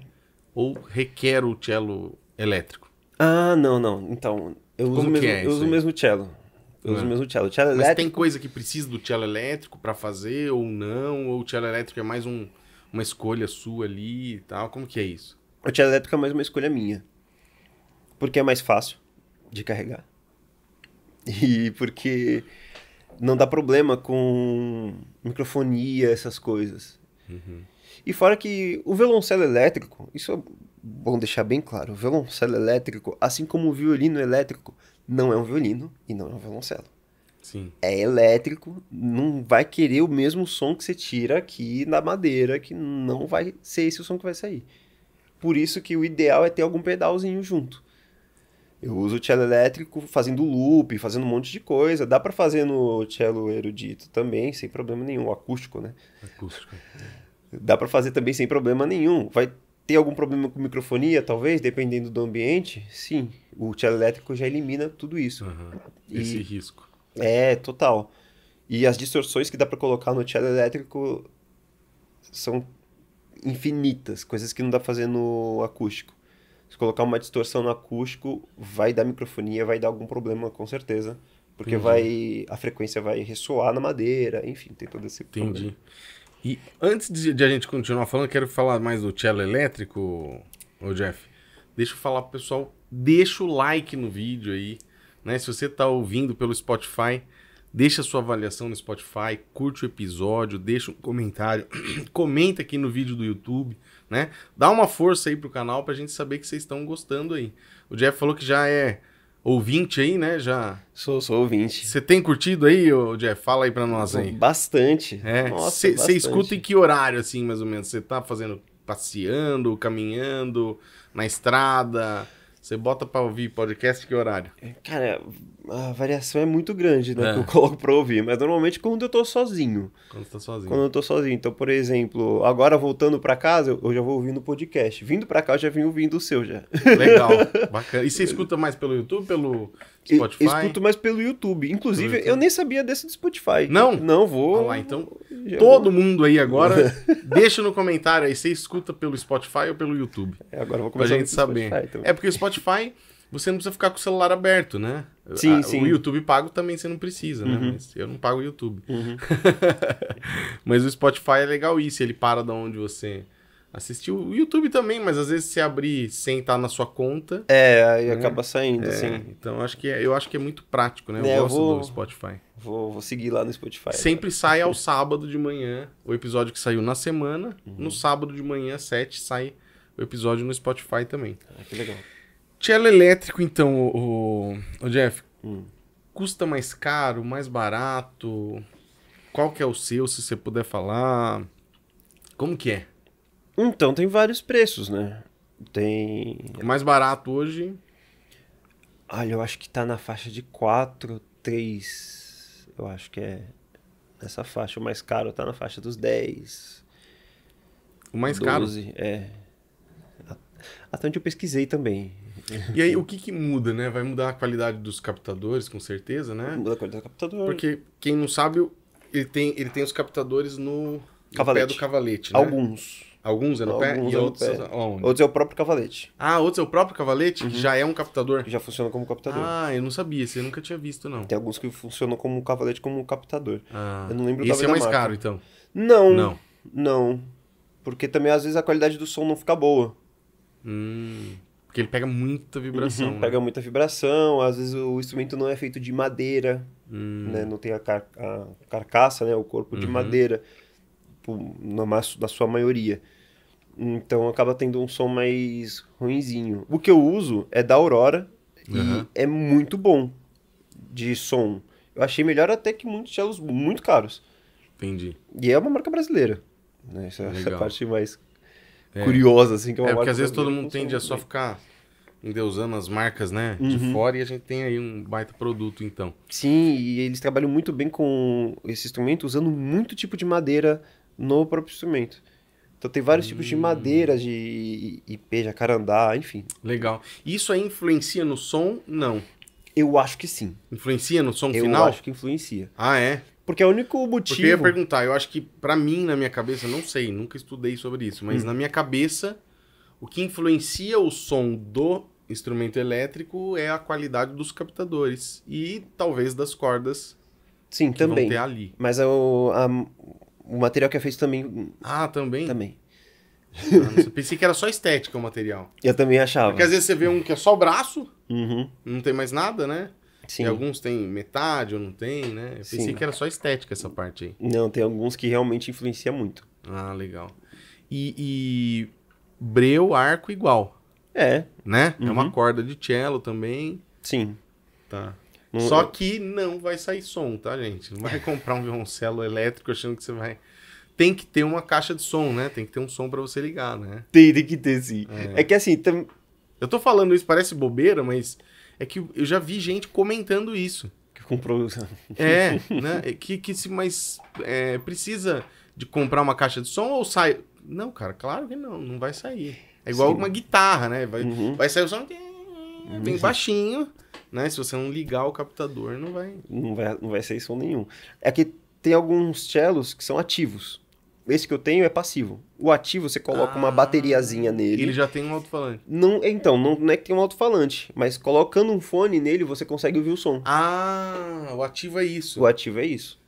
ou requer o cello elétrico. Ah, não, não. Então, eu uso, mesmo, é eu uso o mesmo cello. Eu uso o é. mesmo cello. cello Mas tem coisa que precisa do cello elétrico para fazer ou não? Ou o cello elétrico é mais um, uma escolha sua ali e tal? Como que é isso? O cello elétrico é mais uma escolha minha. Porque é mais fácil de carregar. E porque não dá problema com microfonia, essas coisas. Uhum. E fora que o violoncelo elétrico, isso bom deixar bem claro, o violoncelo elétrico, assim como o violino elétrico, não é um violino e não é um violoncelo. Sim. É elétrico, não vai querer o mesmo som que você tira aqui na madeira, que não vai ser esse o som que vai sair. Por isso que o ideal é ter algum pedalzinho junto. Eu uso o cello elétrico fazendo loop, fazendo um monte de coisa. Dá para fazer no cello erudito também, sem problema nenhum. O acústico, né? Acústico. Dá para fazer também sem problema nenhum. Vai tem algum problema com microfonia, talvez, dependendo do ambiente? Sim, o tchelo elétrico já elimina tudo isso. Uhum. Esse e... risco. É, total. E as distorções que dá para colocar no cello elétrico são infinitas, coisas que não dá pra fazer no acústico. Se colocar uma distorção no acústico, vai dar microfonia, vai dar algum problema com certeza, porque Entendi. vai a frequência vai ressoar na madeira, enfim, tem todo esse Entendi. problema. Entendi. E antes de, de, a gente continuar falando, quero falar mais do cello elétrico, ô Jeff. Deixa eu falar pro pessoal, deixa o like no vídeo aí, né? Se você tá ouvindo pelo Spotify, deixa a sua avaliação no Spotify, curte o episódio, deixa um comentário, comenta aqui no vídeo do YouTube, né? Dá uma força aí pro canal pra gente saber que vocês estão gostando aí. O Jeff falou que já é ouvinte aí, né? Já. Sou, sou ouvinte. Você tem curtido aí, Jeff? Fala aí pra nós aí. Bastante. É. Você escuta em que horário, assim, mais ou menos? Você tá fazendo passeando, caminhando, na estrada? Você bota pra ouvir podcast que horário? Cara, a variação é muito grande, né? É. Que eu coloco pra ouvir. Mas normalmente quando eu tô sozinho. Quando tá sozinho. Quando eu tô sozinho. Então, por exemplo, agora voltando pra casa, eu já vou ouvindo podcast. Vindo pra cá, eu já vim ouvindo o seu já. Legal, bacana. E você escuta mais pelo YouTube, pelo Spotify? Eu, escuto mais pelo YouTube. Inclusive, YouTube. eu nem sabia desse do Spotify. Não? Não, vou. Ah lá, então, todo vou... mundo aí agora, deixa no comentário aí, você escuta pelo Spotify ou pelo YouTube. É, agora eu vou começar a gente saber. Spotify, então. É porque o Spotify você não precisa ficar com o celular aberto, né? Sim, a, ah, sim. O YouTube pago também você não precisa, né? uhum. né? Mas eu não pago o YouTube. Uhum. mas o Spotify é legal isso, ele para da onde você assistiu. O YouTube também, mas às vezes se abrir sem estar tá na sua conta. É, aí né? acaba saindo, é, sim. Então acho que é, eu acho que é muito prático, né? Eu é, gosto eu vou, do Spotify. Vou, vou seguir lá no Spotify. Sempre cara. sai ao sábado de manhã o episódio que saiu na semana. Uhum. No sábado de manhã, às sete, sai o episódio no Spotify também. Ah, que legal. Cello elétrico, então, o, o Jeff, hum. custa mais caro, mais barato? Qual que é o seu, se você puder falar? Como que é? Então, tem vários preços, né? Tem... O mais barato hoje? Olha, eu acho que tá na faixa de 4, 3... Eu acho que é nessa faixa. O mais caro tá na faixa dos 10. O mais 12, caro? é. Até onde eu pesquisei também. E aí, o que, que muda, né? Vai mudar a qualidade dos captadores, com certeza, né? Muda a qualidade do captador. Porque quem não sabe, ele tem, ele tem os captadores no, no pé do cavalete, né? Alguns. Alguns é no Alguns pé? E é outros, pé. É onde? outros é o próprio cavalete. Ah, outros é o próprio cavalete? Uhum. Que já é um captador? Que já funciona como captador. Ah, eu não sabia, eu nunca tinha visto, não. Tem alguns que funcionam como cavalete, como captador. Ah. Eu não lembro Esse é mais marca. caro, então? Não. Não. Não. Porque também, às vezes, a qualidade do som não fica boa. Hum. Porque ele pega muita uhum, vibração. Uhum, né? Pega muita vibração, às vezes o instrumento não é feito de madeira, hum. né? não tem a, car a, carcaça, né? o corpo uhum. de madeira, tipo, na, na sua maioria. Então acaba tendo um som mais ruinzinho. O que eu uso é da Aurora uhum. e é muito bom de som. Eu achei melhor até que muitos celos muito caros. Entendi. E é uma marca brasileira. Né? Essa, essa parte mais é. curiosa, assim. Que é, uma é porque às vezes todo mundo tende a só ficar endeusando as marcas, né? Uhum. De fora e a gente tem aí um baita produto, então. Sim, e eles trabalham muito bem com esse instrumento, usando muito tipo de madeira no próprio instrumento. Então tem vários hum. tipos de hum. madeiras de IP, jacarandá, enfim. Legal. Isso aí influencia no som? Não. Eu acho que sim. Influencia no som Eu final? Eu acho que influencia. Ah, é? Porque é o único motivo. Porque eu ia perguntar, eu acho que para mim, na minha cabeça, não sei, nunca estudei sobre isso, mas hum. na minha cabeça, o que influencia o som do instrumento elétrico é a qualidade dos captadores e talvez das cordas. Sim, que também. Vão ter ali. Mas é o, a, o material que é feito também. Ah, também? Também. Ah, eu pensei que era só estética o material. Eu também achava. Porque às vezes você vê um que é só o braço, uhum. não tem mais nada, né? Sim. E alguns têm metade ou não tem, né? Eu pensei Sim. que era só estética essa parte aí. Não, tem alguns que realmente influencia muito. Ah, legal. E, e breu, arco igual. É. Né? Uhum. É uma uhum. corda de cello também. Sim. Tá. só que não vai sair som, tá, gente? Não vai comprar um violoncelo elétrico achando que você vai tem que ter uma caixa de som, né? Tem que ter um som para você ligar, né? Tem, tem que ter, sim. É, é que assim. Tam... Eu tô falando isso, parece bobeira, mas é que eu já vi gente comentando isso. Que comprou. é, né? É que, que se mais é, precisa de comprar uma caixa de som ou sai. Não, cara, claro que não, não vai sair. É igual Sim. uma guitarra, né? Vai, uhum. vai sair o som uhum. bem baixinho, né? Se você não ligar o captador, não vai. Não vai, não vai sair som nenhum. É que tem alguns cellos que são ativos. Esse que eu tenho é passivo. O ativo você coloca ah, uma bateriazinha nele. Ele já tem um alto-falante. Não, então, não, não, é que tem um alto-falante, mas colocando um fone nele você consegue ouvir o som. Ah, o ativo é isso. O ativo é isso.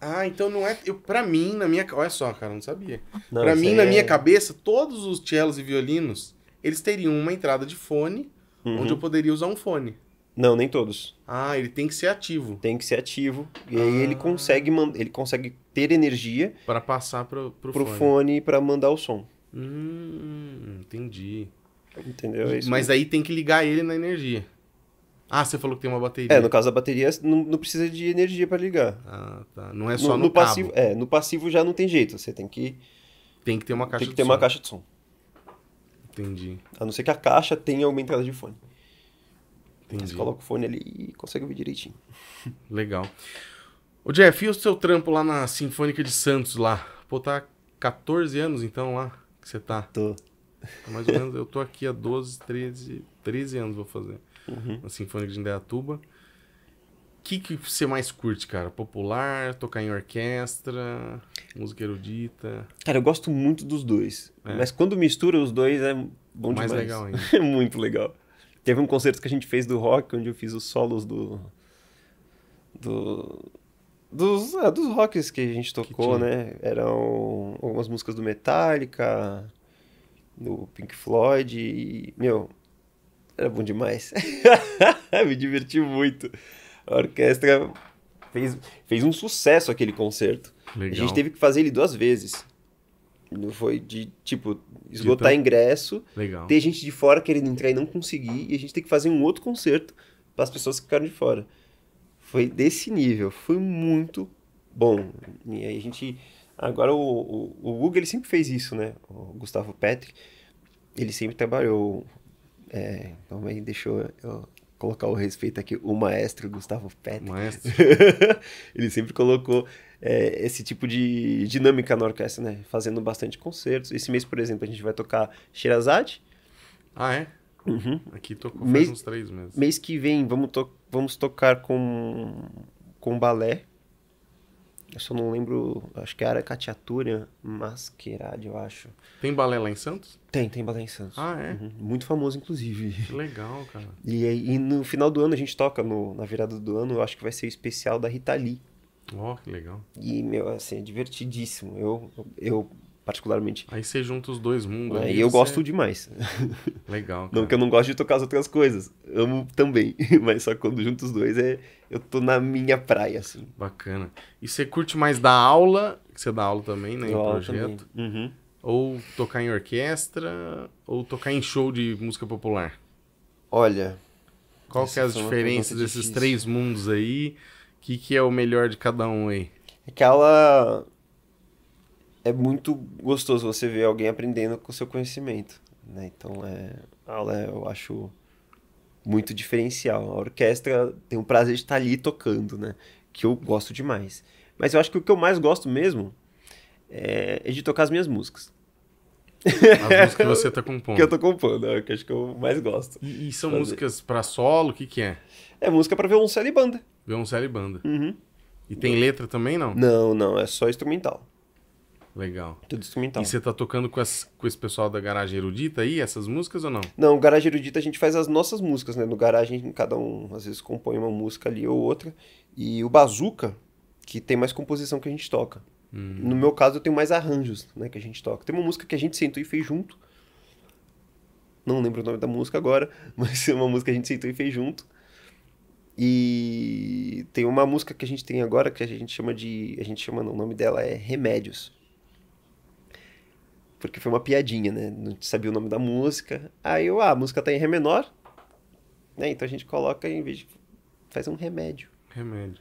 Ah, então não é. Eu, pra mim, na minha. Olha só, cara, não sabia. Não, pra mim, é... na minha cabeça, todos os cellos e violinos eles teriam uma entrada de fone, uhum. onde eu poderia usar um fone. Não, nem todos. Ah, ele tem que ser ativo. Tem que ser ativo. E ah. aí ele ah. consegue, ele consegue ter energia para passar para o fone, fone para mandar o som. Hum, entendi. Entendeu? É Mas aí tem que ligar ele na energia. Ah, você falou que tem uma bateria. É, no caso da bateria, não, não precisa de energia para ligar. Ah, tá. Não é só no, no, no passivo. É, no passivo já não tem jeito. Você tem que. Tem que ter uma caixa tem que ter som. uma caixa de som. Entendi. A não ser que a caixa tenha uma entrada de fone. Entendi. coloca o fone ali e consegue ouvir direitinho. Legal. Ô Jeff, e o seu trampo lá na Sinfônica de Santos lá? Pô, tá 14 anos então lá que você tá? Tô. Tá mais ou menos, eu tô aqui há 12, 13, 13 anos vou fazer. Uhum. Na Sinfônica de Indaiatuba. O que, que você mais curte, cara? Popular, tocar em orquestra, música erudita? Cara, eu gosto muito dos dois. É. Mas quando mistura os dois é bom mais demais. Mais legal ainda. É muito legal. Teve um concerto que a gente fez do rock, onde eu fiz os solos do... do dos, ah, dos rocks que a gente tocou, né? Eram algumas músicas do Metallica, do Pink Floyd e, meu, era bom demais. Me diverti muito. A orquestra fez, fez um sucesso aquele concerto. Legal. A gente teve que fazer ele duas vezes. Foi de, tipo, esgotar tipo, ingresso, Legal. ter gente de fora querendo entrar e não conseguir, e a gente tem que fazer um outro concerto para as pessoas que ficaram de fora. Foi desse nível, foi muito bom. E aí a gente. Agora o, o, o Google ele sempre fez isso, né? O Gustavo Petri, ele sempre trabalhou. É, calma então aí, deixa eu, colocar o respeito aqui. O maestro Gustavo Petri. Maestro. ele sempre colocou é, esse tipo de dinâmica na orquestra, né? Fazendo bastante concertos. Esse mês, por exemplo, a gente vai tocar Shirazade. Ah, é? Uhum. Aqui tocou faz mês, uns três meses. Mês que vem vamos, to vamos tocar com, com balé. Eu só não lembro, acho que era é Catiatura Masquerade, eu acho. Tem balé lá em Santos? Tem, tem balé em Santos. Ah, é? Uhum. Muito famoso, inclusive. Que legal, cara. E, e no final do ano a gente toca, no, na virada do ano, eu acho que vai ser o especial da Rita Lee. Ó, oh, que legal. E, meu, assim, é divertidíssimo. Eu, eu particularmente. Aí você junta os dois mundos. É, aí, eu gosto demais. Legal. Cara. Não que eu não gosto de tocar as outras coisas. Amo também. Mas só quando junto os dois é. Eu tô na minha praia, assim. Bacana. E você curte mais dar aula, que você dá aula também, né? em projeto. Uhum. Ou tocar em orquestra, ou tocar em show de música popular? Olha. Qual que é as diferenças desses difícil. três mundos aí? O que, que é o melhor de cada um aí? É que a aula é muito gostoso você ver alguém aprendendo com o seu conhecimento. Né? Então, é, a aula é, eu acho muito diferencial. A orquestra tem o prazer de estar ali tocando, né? que eu gosto demais. Mas eu acho que o que eu mais gosto mesmo é, é de tocar as minhas músicas. As músicas que você está compondo. que eu estou compondo, é, que acho que eu mais gosto. E, e são fazer. músicas para solo? O que que é? É música para violoncelo e banda. Violoncelo e banda. Uhum. E tem letra também, não? Não, não. É só instrumental. Legal. Tudo instrumental. E você tá tocando com, as, com esse pessoal da Garagem Erudita aí, essas músicas ou não? Não, Garagem Erudita a gente faz as nossas músicas, né? No Garagem cada um às vezes compõe uma música ali ou outra. E o Bazuca, que tem mais composição que a gente toca. Hum. No meu caso eu tenho mais arranjos, né? Que a gente toca. Tem uma música que a gente sentou e fez junto. Não lembro o nome da música agora, mas é uma música que a gente sentou e fez junto. E tem uma música que a gente tem agora que a gente chama de. A gente chama, não, o nome dela é Remédios porque foi uma piadinha, né? Não sabia o nome da música. Aí eu, ah, a música tá em Ré menor. Né? Então a gente coloca em vez de. faz um remédio. Remédio.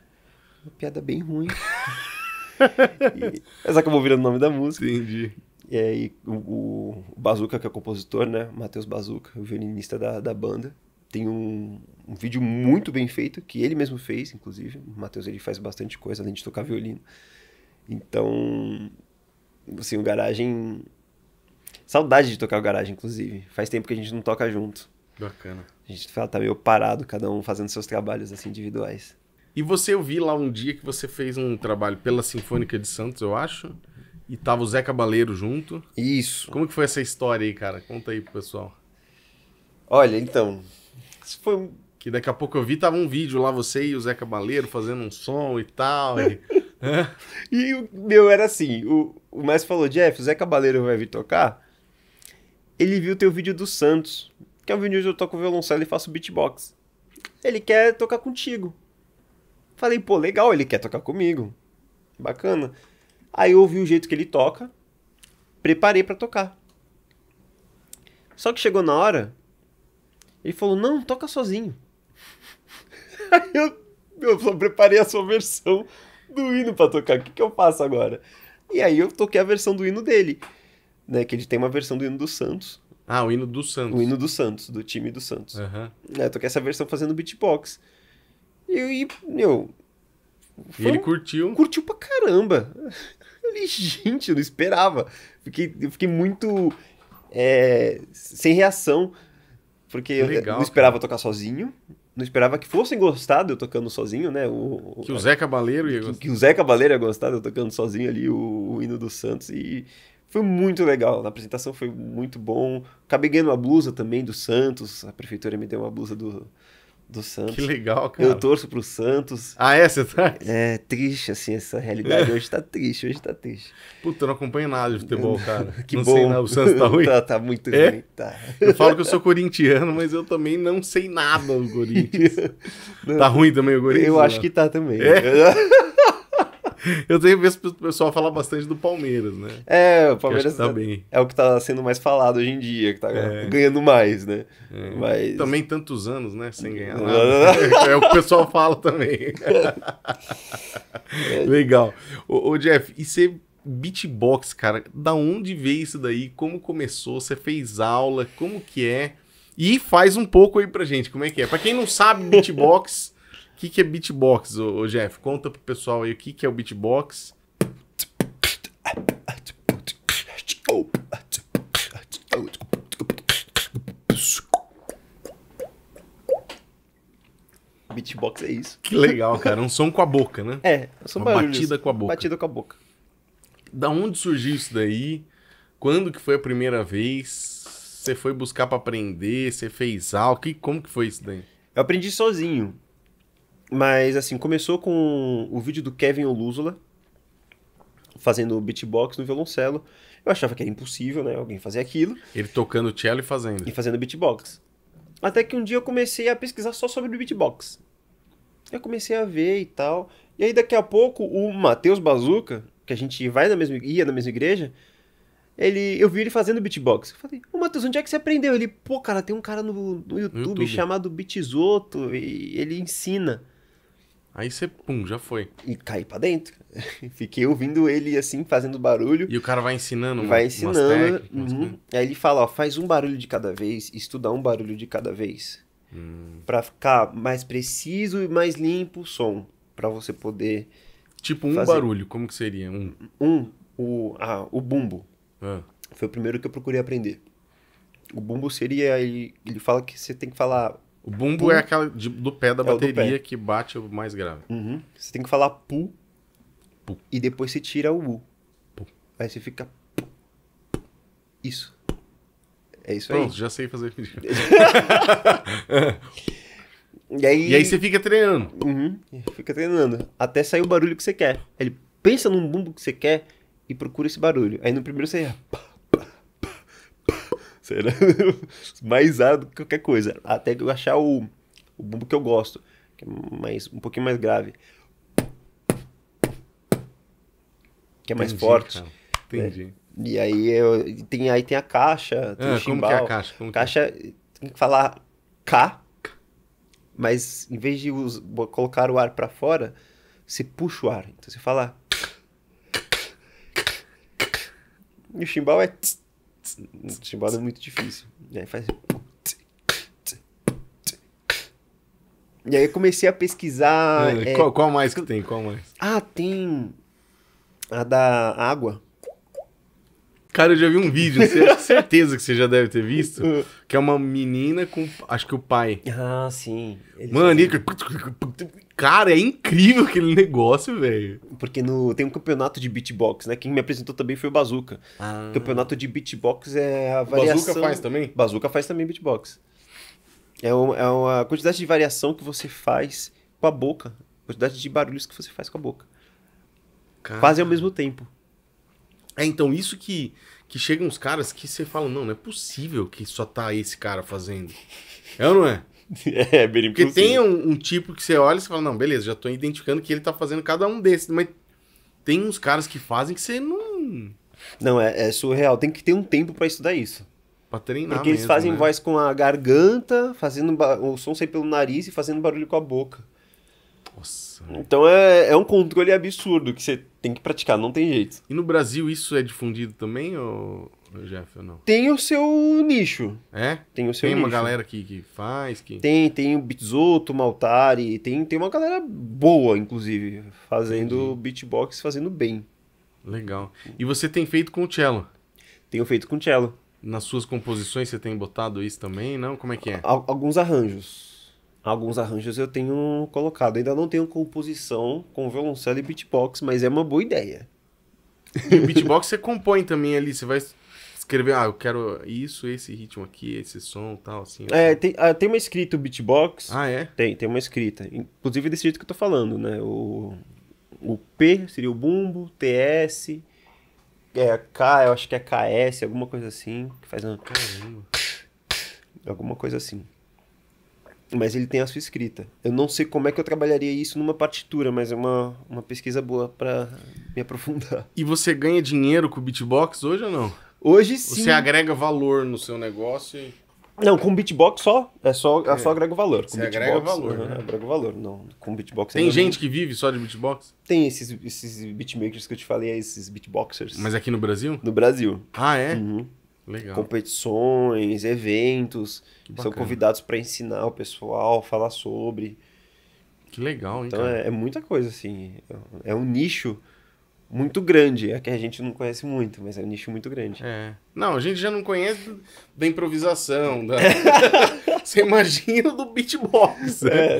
Uma piada bem ruim. e, mas acabou virando o nome da música. Entendi. E aí o, o Bazuca, que é o compositor, né? Matheus Bazuca, o violinista da, da banda. Tem um, um vídeo muito bem feito, que ele mesmo fez, inclusive. O Matheus ele faz bastante coisa, além de tocar violino. Então, assim, o Garagem Saudade de tocar o garagem, inclusive. Faz tempo que a gente não toca junto. Bacana. A gente tá meio parado, cada um fazendo seus trabalhos assim individuais. E você, eu vi lá um dia que você fez um trabalho pela Sinfônica de Santos, eu acho. E tava o Zé Cabaleiro junto. Isso. Como que foi essa história aí, cara? Conta aí pro pessoal. Olha, então. Isso foi Que daqui a pouco eu vi, tava um vídeo lá, você e o Zé Cabaleiro fazendo um som e tal. E, e meu, era assim: o, o mestre falou, Jeff, o Zé Cabaleiro vai vir tocar? ele viu teu vídeo do Santos, que é um vídeo onde eu toco violoncelo e faço beatbox. Ele quer tocar contigo. Falei, pô, legal, ele quer tocar comigo. Bacana. Aí eu ouvi o jeito que ele toca, preparei para tocar. Só que chegou na hora, ele falou: "Não, toca sozinho". Aí eu, eu só preparei a sua versão do hino para tocar. O que, que eu faço agora? E aí eu toquei a versão do hino dele né? Que ele tem uma versão do hino do Santos. Ah, o hino do Santos. O hino do Santos, do time do Santos. Uhum. É, essa versão fazendo beatbox. E, e meu. E ele um... curtiu? Curtiu pra caramba. Ele gente, eu não esperava. Fiquei, eu fiquei muito. É, sem reação. Porque Legal, eu não esperava cara. tocar sozinho. Não esperava que fossem gostado eu tocando sozinho, né? O, que o Zé Cabaleiro ia gostar. Que, que o Zé Cabaleiro ia gostar de eu tocando sozinho ali o, o hino do Santos. E foi muito legal, a apresentação foi muito bom. Acabei ganhando uma blusa também do Santos, a prefeitura me deu uma blusa do, do Santos. Que legal, cara. Eu torço pro Santos. Ah, é? Você tá? É, triste, assim, essa realidade. Hoje tá triste, hoje tá triste. Puta, eu não acompanho nada de futebol, cara. que não bom. Sei, não. O Santos tá ruim? tá, tá muito é? ruim, tá. Eu falo que eu sou corintiano, mas eu também não sei nada do Corinthians. Não, tá ruim também o Corinthians? Eu acho né? que tá também. É? Eu tenho visto o pessoal falar bastante do Palmeiras, né? É, o Palmeiras tá é, é, o que tá sendo mais falado hoje em dia, que tá é. ganhando mais, né? É. Mas... Também tantos anos, né? Sem ganhar nada. é o que o pessoal fala também. É. Legal. Ô, ô, Jeff, e você beatbox, cara, da onde veio isso daí? Como começou? Você fez aula? Como que é? E faz um pouco aí pra gente, como é que é? Pra quem não sabe, beatbox que, que é beatbox, ô, ô Jeff? Conta pro pessoal aí o que, que é o beatbox. Beatbox é isso. Que legal, cara. Um som com a boca, né? É, um som Uma batida com a boca. Batida com a boca. Da onde surgiu isso daí? Quando que foi a primeira vez? Você foi buscar para aprender? Você fez algo? Que, como que foi isso daí? Eu aprendi sozinho. Mas, assim, começou com o vídeo do Kevin Olúzula fazendo beatbox no violoncelo. Eu achava que era impossível, né? Alguém fazer aquilo. Ele tocando cello e fazendo. E fazendo beatbox. Até que um dia eu comecei a pesquisar só sobre beatbox. Eu comecei a ver e tal. E aí daqui a pouco o Matheus Bazuca, que a gente vai na mesma, ia na mesma igreja, ele, eu vi ele fazendo beatbox. Eu falei, ô Matheus, onde é que você aprendeu? Ele, pô, cara, tem um cara no, no YouTube, no YouTube. chamado Beatzoto e ele ensina. Aí você, pum, já foi. E caí pra dentro. Fiquei ouvindo ele assim, fazendo barulho. E o cara vai ensinando, Vai umas, ensinando. Umas técnicas, uhum. Aí ele fala, ó, faz um barulho de cada vez, estudar um barulho de cada vez. Hum. Pra ficar mais preciso e mais limpo o som. para você poder. Tipo, um fazer... barulho, como que seria? Um. Um, o, ah, o bumbo. Ah. Foi o primeiro que eu procurei aprender. O bumbo seria. Ele, ele fala que você tem que falar o bumbo pum. é aquela de, do pé da é bateria pé. que bate o mais grave. Uhum. Você tem que falar pu, pu. e depois você tira o u. Pu. Aí você fica pu. Isso. É isso Pronto, aí. Pronto, já sei fazer. e, aí... e aí você fica treinando. Uhum. Fica treinando. Até sair o barulho que você quer. Ele pensa num bumbo que você quer e procura esse barulho. Aí no primeiro você... Era mais árabe do que qualquer coisa. Até eu achar o, o bumbo que eu gosto, que é mais, um pouquinho mais grave. Que é mais Entendi, forte. Cara. É. Entendi. É, e aí, eu, tem, aí tem a caixa, tem ah, o chimbal. Como que é a caixa? Como caixa que é? tem que falar K, mas em vez de colocar o ar para fora, você puxa o ar. Então você fala... E o chimbal é... Tss. Chimbada é muito difícil. E aí faz. E aí eu comecei a pesquisar. Hum, é... Qual, qual, mais que tem? Qual mais? Ah, tem. A da água. Cara, eu já vi um vídeo, certeza que você já deve ter visto, hum. que é uma menina com, acho que o pai. Ah, sim. Mano, fazem... Cara, é incrível aquele negócio, velho. Porque no, tem um campeonato de beatbox, né? Quem me apresentou também foi o Bazuca. Ah. Campeonato de beatbox é a variação... Bazuca faz também? Bazuca faz também beatbox. É, um, é uma quantidade de variação que você faz com a boca. Quantidade de barulhos que você faz com a boca. Cara. ao mesmo tempo. É, então isso que, que chegam uns caras que você fala, não, não é possível que só tá esse cara fazendo. É ou não é? é, bem Porque tem um, um, tipo que você olha e você fala, não, beleza, já tô identificando que ele tá fazendo cada um desses, mas tem uns caras que fazem que você não. Não, é, é surreal. Tem que ter um tempo para estudar isso. Pra treinar. Porque eles mesmo, fazem né? voz com a garganta, fazendo o som sair pelo nariz e fazendo barulho com a boca. Nossa. Então é, é um controle absurdo que você tem que praticar, não tem jeito. E no Brasil isso é difundido também, ou, Jeff, ou não? Tem o seu nicho. É? Tem o seu Tem nicho. uma galera que, que faz, que... Tem, tem o Bitzoto, Maltari, tem, tem uma galera boa, inclusive, fazendo Entendi. beatbox, fazendo bem. Legal. E você tem feito com o cello? Tenho feito com o cello. Nas suas composições você tem botado isso também, não? Como é que é? Alguns arranjos alguns arranjos eu tenho colocado. Ainda não tenho composição com violoncelo e beatbox, mas é uma boa ideia. E o beatbox você compõe também ali, você vai escrever, ah, eu quero isso, esse ritmo aqui, esse som, tal, assim. É, assim. É, tem, ah, tem uma escrita o beatbox. Ah, é? Tem, tem uma escrita. Inclusive desse jeito que eu tô falando, né? O, o P seria o bumbo, TS, é, K, eu acho que é KS, alguma coisa assim, que faz uma... Caramba. Alguma coisa assim mas ele tem a sua escrita. Eu não sei como é que eu trabalharia isso numa partitura, mas é uma, uma pesquisa boa para me aprofundar. E você ganha dinheiro com beatbox hoje ou não? Hoje sim. Você agrega valor no seu negócio e... Não, com beatbox só, é só, é. é. só agrega valor. Com Você beatbox, agrega valor, uhum, né? Agrega valor, não. Com beatbox... Tem gente não... que vive só de beatbox? Tem esses, esses beatmakers que eu te falei, esses beatboxers. Mas aqui no Brasil? No Brasil. Ah, é? Uhum. Legal. competições, eventos. São convidados para ensinar o pessoal, falar sobre. Que legal, hein, Então cara? É, é muita coisa, assim. É um nicho muito grande. É que a gente não conhece muito, mas é um nicho muito grande. É. Não, a gente já não conhece da improvisação. Da... Você imagina do beatbox. Né? É.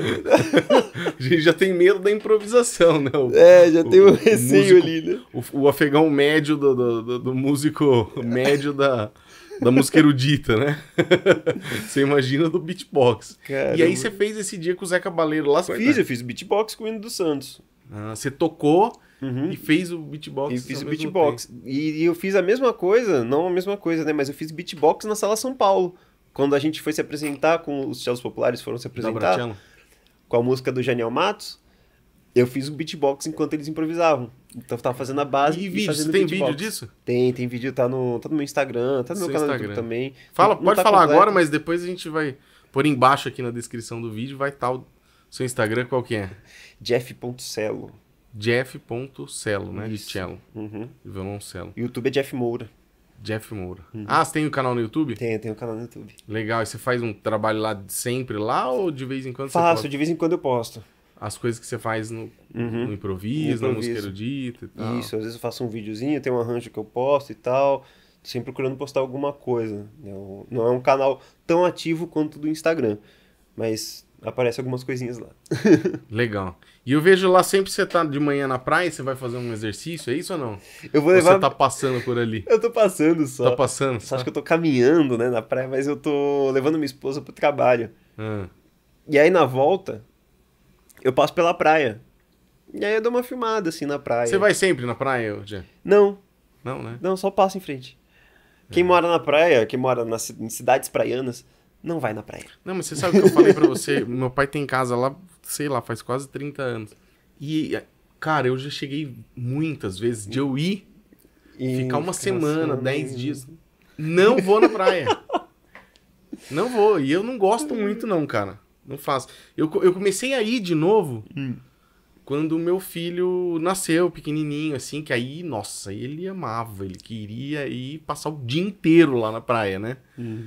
a gente já tem medo da improvisação, né? O, é, já o, tem um receio ali, né? O, o afegão médio do, do, do, do músico médio da da música erudita, né? você imagina do beatbox. Caramba. E aí você fez esse dia com o Zé Cabaleiro lá. Fiz, eu fiz beatbox com o Hino dos Santos. Ah, você tocou Uhum. E fez o beatbox. E fiz o beatbox. E, e, eu fiz a mesma coisa, não a mesma coisa, né? Mas eu fiz beatbox na Sala São Paulo. Quando a gente foi se apresentar, com os teatros populares foram se apresentar. Com a música do Janiel Matos, eu fiz o beatbox enquanto eles improvisavam. Então eu tava fazendo a base e, e vídeo, fazendo tem beatbox. vídeo disso? Tem, tem vídeo, tá no, tá no meu Instagram, tá no Seu meu canal Instagram. também. Fala, não, pode não tá falar completo. agora, mas depois a gente vai pôr embaixo aqui na descrição do vídeo, vai tal seu Instagram qual que é? Jeff.celo. Jeff.celo, né? Isso. cello. Uhum. De violoncelo. YouTube é Jeff Moura. Jeff Moura. Uhum. Ah, você tem o um canal no YouTube? Tenho, tenho o um canal no YouTube. Legal. E você faz um trabalho lá sempre lá ou de vez em quando Faço, você Faço, de vez em quando eu posto. As coisas que você faz no, uhum. improviso, no improviso, na música erudita e tal. Isso, às vezes eu faço um videozinho, tem um arranjo que eu posto e tal. Sempre procurando postar alguma coisa. Eu, não é um canal tão ativo quanto do Instagram. Mas aparece algumas coisinhas lá. Legal. E eu vejo lá sempre você tá de manhã na praia, você vai fazer um exercício, é isso ou não? Eu vou levar... Ou você tá passando por ali? Eu tô passando só. Tá passando só. Acho que eu tô caminhando, né, na praia, mas eu tô levando minha esposa pro trabalho. Ah. E aí na volta, eu passo pela praia. E aí eu dou uma filmada assim na praia. Você vai sempre na praia, Jean? Não. Não, né? Não, só passo em frente. Quem é. mora na praia, quem mora nas cidades praianas, não vai na praia. Não, mas você sabe o que eu falei pra você? Meu pai tem casa lá, sei lá, faz quase 30 anos. E, cara, eu já cheguei muitas vezes de eu ir, e ficar uma semana, 10 assim, né? dias. Não vou na praia. não vou. E eu não gosto muito, não, cara. Não faço. Eu, eu comecei a ir de novo hum. quando meu filho nasceu, pequenininho, assim, que aí, nossa, ele amava, ele queria ir passar o dia inteiro lá na praia, né? Hum.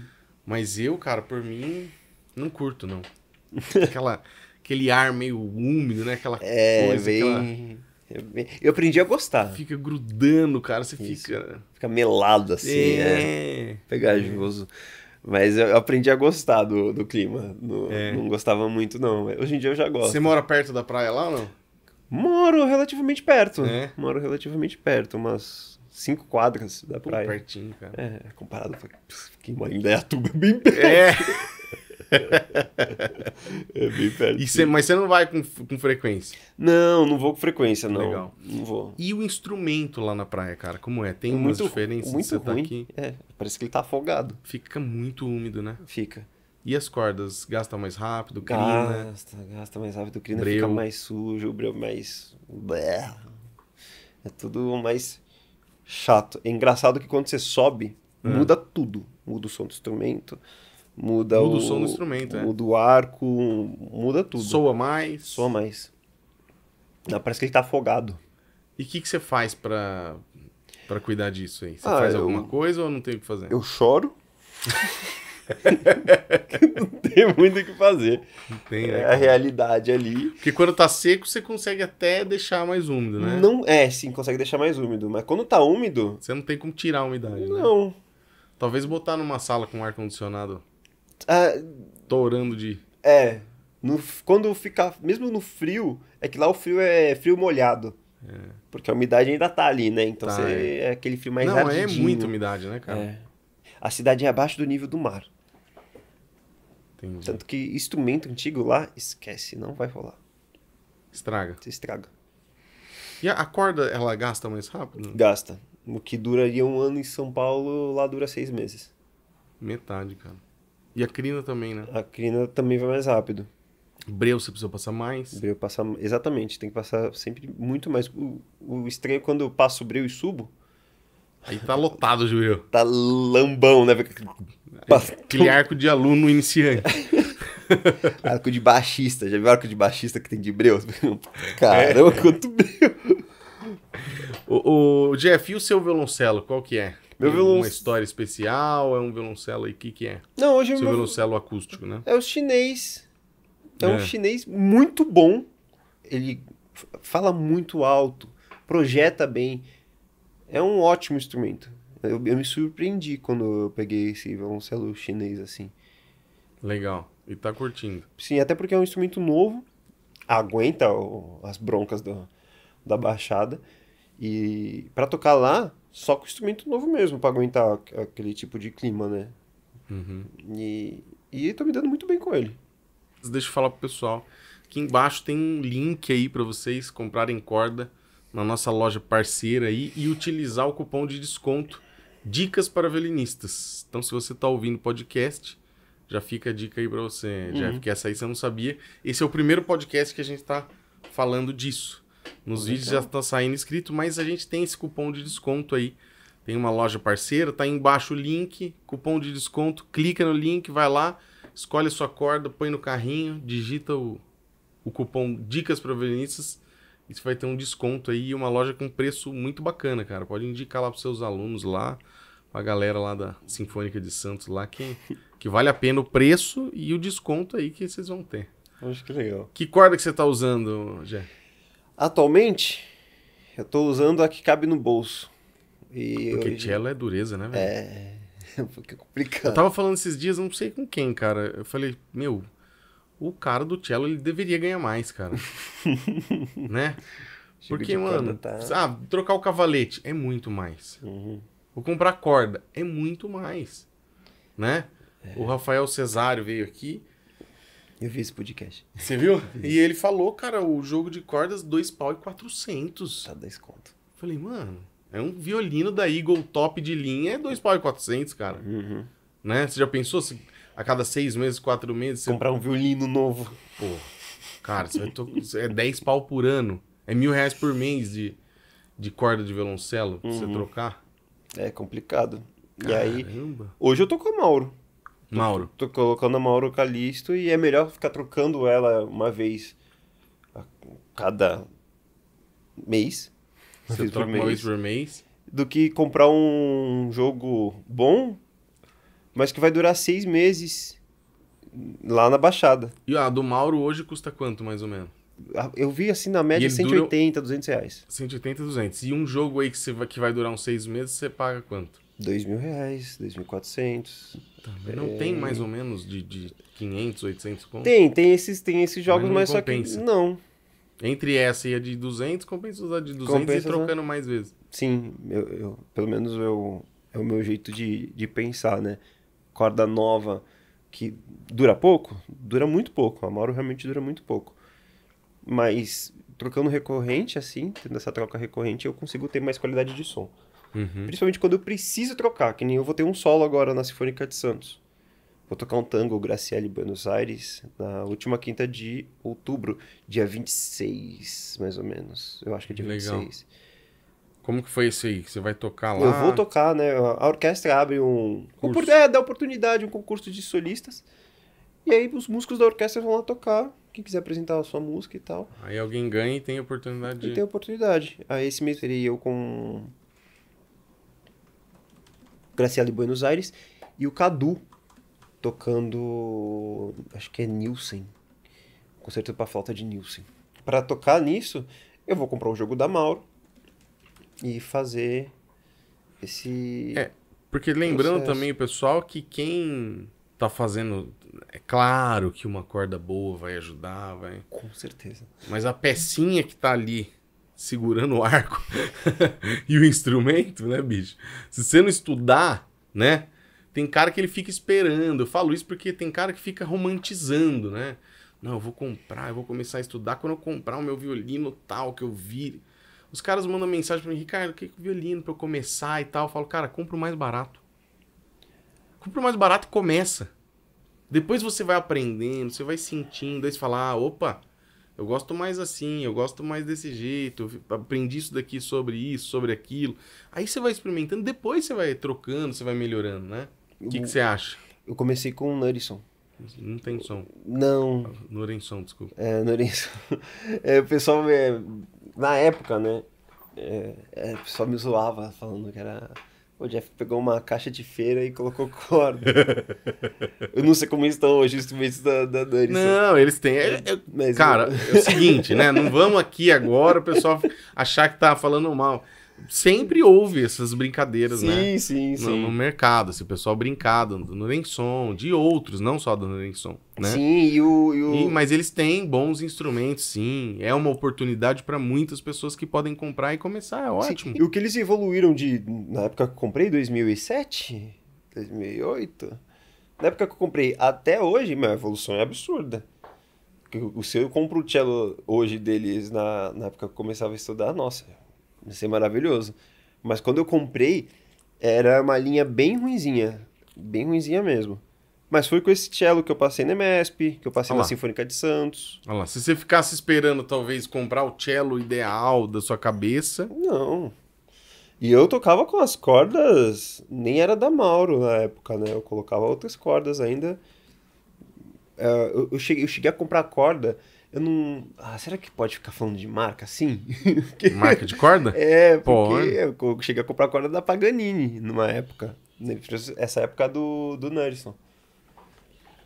Mas eu, cara, por mim, não curto, não. Aquela, aquele ar meio úmido, né? Aquela é, coisa. Bem... Aquela... Eu aprendi a gostar. Fica grudando, cara. Você Isso. fica. Fica melado assim, é. é. Pegajoso. Mas eu aprendi a gostar do, do clima. No, é. Não gostava muito, não. Hoje em dia eu já gosto. Você mora perto da praia lá ou não? Moro relativamente perto. É. Moro relativamente perto, umas cinco quadras da Pô, praia. pertinho, cara. É, comparado, fiquei em Indaiatuba, é bem perto. É. é bem perto. Cê, mas você não vai com, com frequência? Não, não vou com frequência, não. Legal. Não vou. E o instrumento lá na praia, cara, como é? Tem é muito, umas diferenças? Muito tá ruim. Tá aqui? É, parece que ele tá afogado. Fica muito úmido, né? Fica. E as cordas? Gasta mais rápido, crina? Gasta, gasta mais rápido, crina breu. fica mais sujo, o breu mais... É tudo mais chato. É engraçado que quando você sobe, é. muda tudo. Muda o som do instrumento, muda, muda o, o som do instrumento, é. muda é. o arco, muda tudo. Soa mais. Soa mais. Não, parece que ele tá afogado. E o que, que você faz para para cuidar disso aí? Você ah, faz eu... alguma coisa ou não tem o que fazer? Eu choro. não tem muito o que fazer. Não tem, né? É a realidade ali. Porque quando tá seco, você consegue até deixar mais úmido, né? Não, é, sim, consegue deixar mais úmido. Mas quando tá úmido. Você não tem como tirar a umidade, né? Não. Né? Talvez botar numa sala com ar-condicionado. Ah, torando de. É. No, quando fica Mesmo no frio, é que lá o frio é frio molhado. É. Porque a umidade ainda tá ali, né? Então tá, você, é. é. aquele frio mais Não, é ardidinho. é muita umidade, né, cara? É. A cidade é abaixo do nível do mar. Entendi. Tanto que instrumento antigo lá, esquece, não vai rolar. Estraga. Você estraga. E a corda, ela gasta mais rápido? Gasta. O que duraria um ano em São Paulo, lá dura seis meses. Metade, cara. E a crina também, né? A crina também vai mais rápido. Breu você precisa passar mais? Breu passar... Exatamente, tem que passar sempre muito mais. O, o estranho é quando eu passo breu e subo, Aí tá lotado o Tá lambão, né? Aquele arco de aluno iniciante. arco de baixista. Já viu arco de baixista que tem de breu? Caramba, é. quanto breu. O, o, Jeff, e o seu violoncelo, qual que é? Meu violon... Uma história especial? É um violoncelo aí? O que que é? Não, hoje... É seu meu... violoncelo acústico, né? É o chinês. É, é um chinês muito bom. Ele fala muito alto, projeta bem é um ótimo instrumento. Eu, eu me surpreendi quando eu peguei esse violoncelo chinês assim. Legal. E tá curtindo. Sim, até porque é um instrumento novo, aguenta o, as broncas do, da baixada. E para tocar lá, só com instrumento novo mesmo, para aguentar aquele tipo de clima, né? Uhum. E, e tô me dando muito bem com ele. Deixa eu falar pro pessoal. Aqui embaixo tem um link aí para vocês comprarem corda na nossa loja parceira aí e utilizar o cupom de desconto Dicas para Violinistas. Então, se você está ouvindo podcast, já fica a dica aí para você, já uhum. essa aí você não sabia. Esse é o primeiro podcast que a gente está falando disso. Nos Legal. vídeos já está saindo escrito, mas a gente tem esse cupom de desconto aí. Tem uma loja parceira, tá embaixo o link, cupom de desconto, clica no link, vai lá, escolhe a sua corda, põe no carrinho, digita o, o cupom Dicas para violinistas e você vai ter um desconto aí e uma loja com preço muito bacana, cara. Pode indicar lá para seus alunos lá, a galera lá da Sinfônica de Santos lá, que, que vale a pena o preço e o desconto aí que vocês vão ter. Acho que legal. Que corda que você tá usando, Jé? Atualmente, eu tô usando a que cabe no bolso. E Porque hoje... cello é dureza, né, velho? É, um pouco complicado. Eu tava falando esses dias, não sei com quem, cara. Eu falei, meu, o cara do cello ele deveria ganhar mais, cara. né? Porque, mano, tá... ah, trocar o cavalete é muito mais. Uhum. Vou comprar corda é muito mais. Né? É. O Rafael Cesário veio aqui. Eu vi esse podcast. Você viu? e ele falou, cara, o jogo de cordas, dois pau e quatrocentos. Tá 10 Falei, mano, é um violino da Eagle top de linha, é dois pau e quatrocentos, cara. Uhum. Né? Você já pensou? Você a cada seis meses, quatro meses. Você... Comprar um violino novo. Pô, cara, você vai é 10 pau por ano. É mil reais por mês de, de corda de violoncelo pra uhum. você trocar. É complicado. Caramba. E aí, hoje eu tô com a Mauro. Mauro. Tô, tô, colocando a Mauro Calisto e é melhor ficar trocando ela uma vez a cada mês. Você troca mês. uma vez por mês. Do que comprar um jogo bom mas que vai durar seis meses lá na Baixada. E a do Mauro hoje custa quanto, mais ou menos? Ah, eu vi assim na média 180, 200 reais. 180, 200. E um jogo aí que, você vai, que vai durar uns seis meses, você paga quanto? 2 mil reais, 2.400. Também tá, não tem é. mais ou menos de, de 500, 800 conto? Tem, tem esses, tem esses jogos, mas, mas só que não. Entre essa e a de 200, compensa usar de 200 compensa, e trocando né? mais vezes. Sim, eu, eu, pelo menos eu, é o meu jeito de, de pensar, né? corda nova que dura pouco, dura muito pouco. A Mauro realmente dura muito pouco. Mas trocando recorrente, assim, tendo essa troca recorrente, eu consigo ter mais qualidade de som. Uhum. Principalmente quando eu preciso trocar, que nem eu vou ter um solo agora na Sinfônica de Santos. Vou tocar um tango Graciele Buenos Aires na última quinta de outubro, dia 26, mais ou menos. Eu acho que é dia Legal. 26. Como que foi isso aí? Você vai tocar lá? Eu vou tocar, né? A orquestra abre um. Curso. É, dá oportunidade, um concurso de solistas. E aí os músicos da orquestra vão lá tocar. Quem quiser apresentar a sua música e tal. Aí alguém ganha e tem oportunidade. E tem oportunidade. Aí esse mês terei eu com. Graciela Buenos Aires. E o Cadu tocando. Acho que é Nielsen. Concerto para flauta de Nielsen. Para tocar nisso, eu vou comprar o jogo da Mauro e fazer esse. É, porque lembrando processo. também, pessoal, que quem tá fazendo. É claro que uma corda boa vai ajudar, vai. Com certeza. Mas a pecinha que tá ali segurando o arco e o instrumento, né, bicho? Se você não estudar, né? Tem cara que ele fica esperando. Eu falo isso porque tem cara que fica romantizando, né? Não, eu vou comprar, eu vou começar a estudar quando eu comprar o meu violino tal que eu vi. Os caras mandam mensagem pra mim, Ricardo, o que é violino pra eu começar e tal? Eu falo, cara, compra o mais barato. Compra o mais barato e começa. Depois você vai aprendendo, você vai sentindo, aí você fala, ah, opa, eu gosto mais assim, eu gosto mais desse jeito, eu aprendi isso daqui sobre isso, sobre aquilo. Aí você vai experimentando, depois você vai trocando, você vai melhorando, né? O que, que você acha? Eu comecei com o Nurisson. Não tem som. Não. Norenson, desculpa. É, Norenson. É, o pessoal é, na época, né? É, é, só me zoava falando que era. O Jeff pegou uma caixa de feira e colocou corda. eu não sei como estão hoje os instrumentos da, da Não, eles têm. É, é, cara, eu... é o seguinte, né? Não vamos aqui agora o pessoal achar que tá falando mal sempre houve essas brincadeiras, sim, né? Sim, no, sim, No mercado, assim, o pessoal brincado do Nurenson, de outros, não só do Nurenson, né? Sim, e o... E o... E, mas eles têm bons instrumentos, sim. É uma oportunidade para muitas pessoas que podem comprar e começar, é ótimo. Sim. E o que eles evoluíram de... Na época que eu comprei, 2007, 2008... Na época que eu comprei até hoje, minha evolução é absurda o se eu compro o cello hoje deles na, na época que eu começava a estudar, nossa, Ia ser maravilhoso. Mas quando eu comprei, era uma linha bem ruinzinha. Bem ruinzinha mesmo. Mas foi com esse cello que eu passei na MESP, que eu passei Olha na lá. Sinfônica de Santos. Olha lá. Se você ficasse esperando, talvez, comprar o cello ideal da sua cabeça. Não. E eu tocava com as cordas, nem era da Mauro na época, né? Eu colocava outras cordas ainda. É, eu, cheguei, eu cheguei a comprar corda eu não. Ah, será que pode ficar falando de marca assim? porque... Marca de corda? É, porque eu cheguei a comprar corda da Paganini numa época. Né, essa época do, do Nerdson.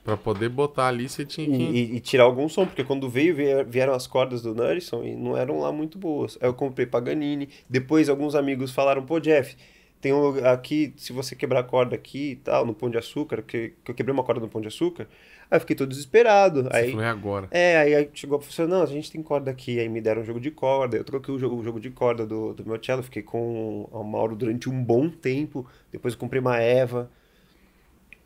Pra poder botar ali, você tinha que. E, e, tirar algum som, porque quando veio, vieram as cordas do Nerdson e não eram lá muito boas. Aí eu comprei Paganini. Depois alguns amigos falaram, pô, Jeff, tem um, aqui, se você quebrar a corda aqui e tal, no Pão de Açúcar, que, que eu quebrei uma corda no Pão de Açúcar, aí eu fiquei todo desesperado. Você aí, falou, é agora. É, aí, chegou a professora, assim, não, a gente tem corda aqui, aí me deram um jogo de corda, eu troquei o jogo, o jogo de corda do, do meu cello, fiquei com o Mauro durante um bom tempo, depois eu comprei uma Eva,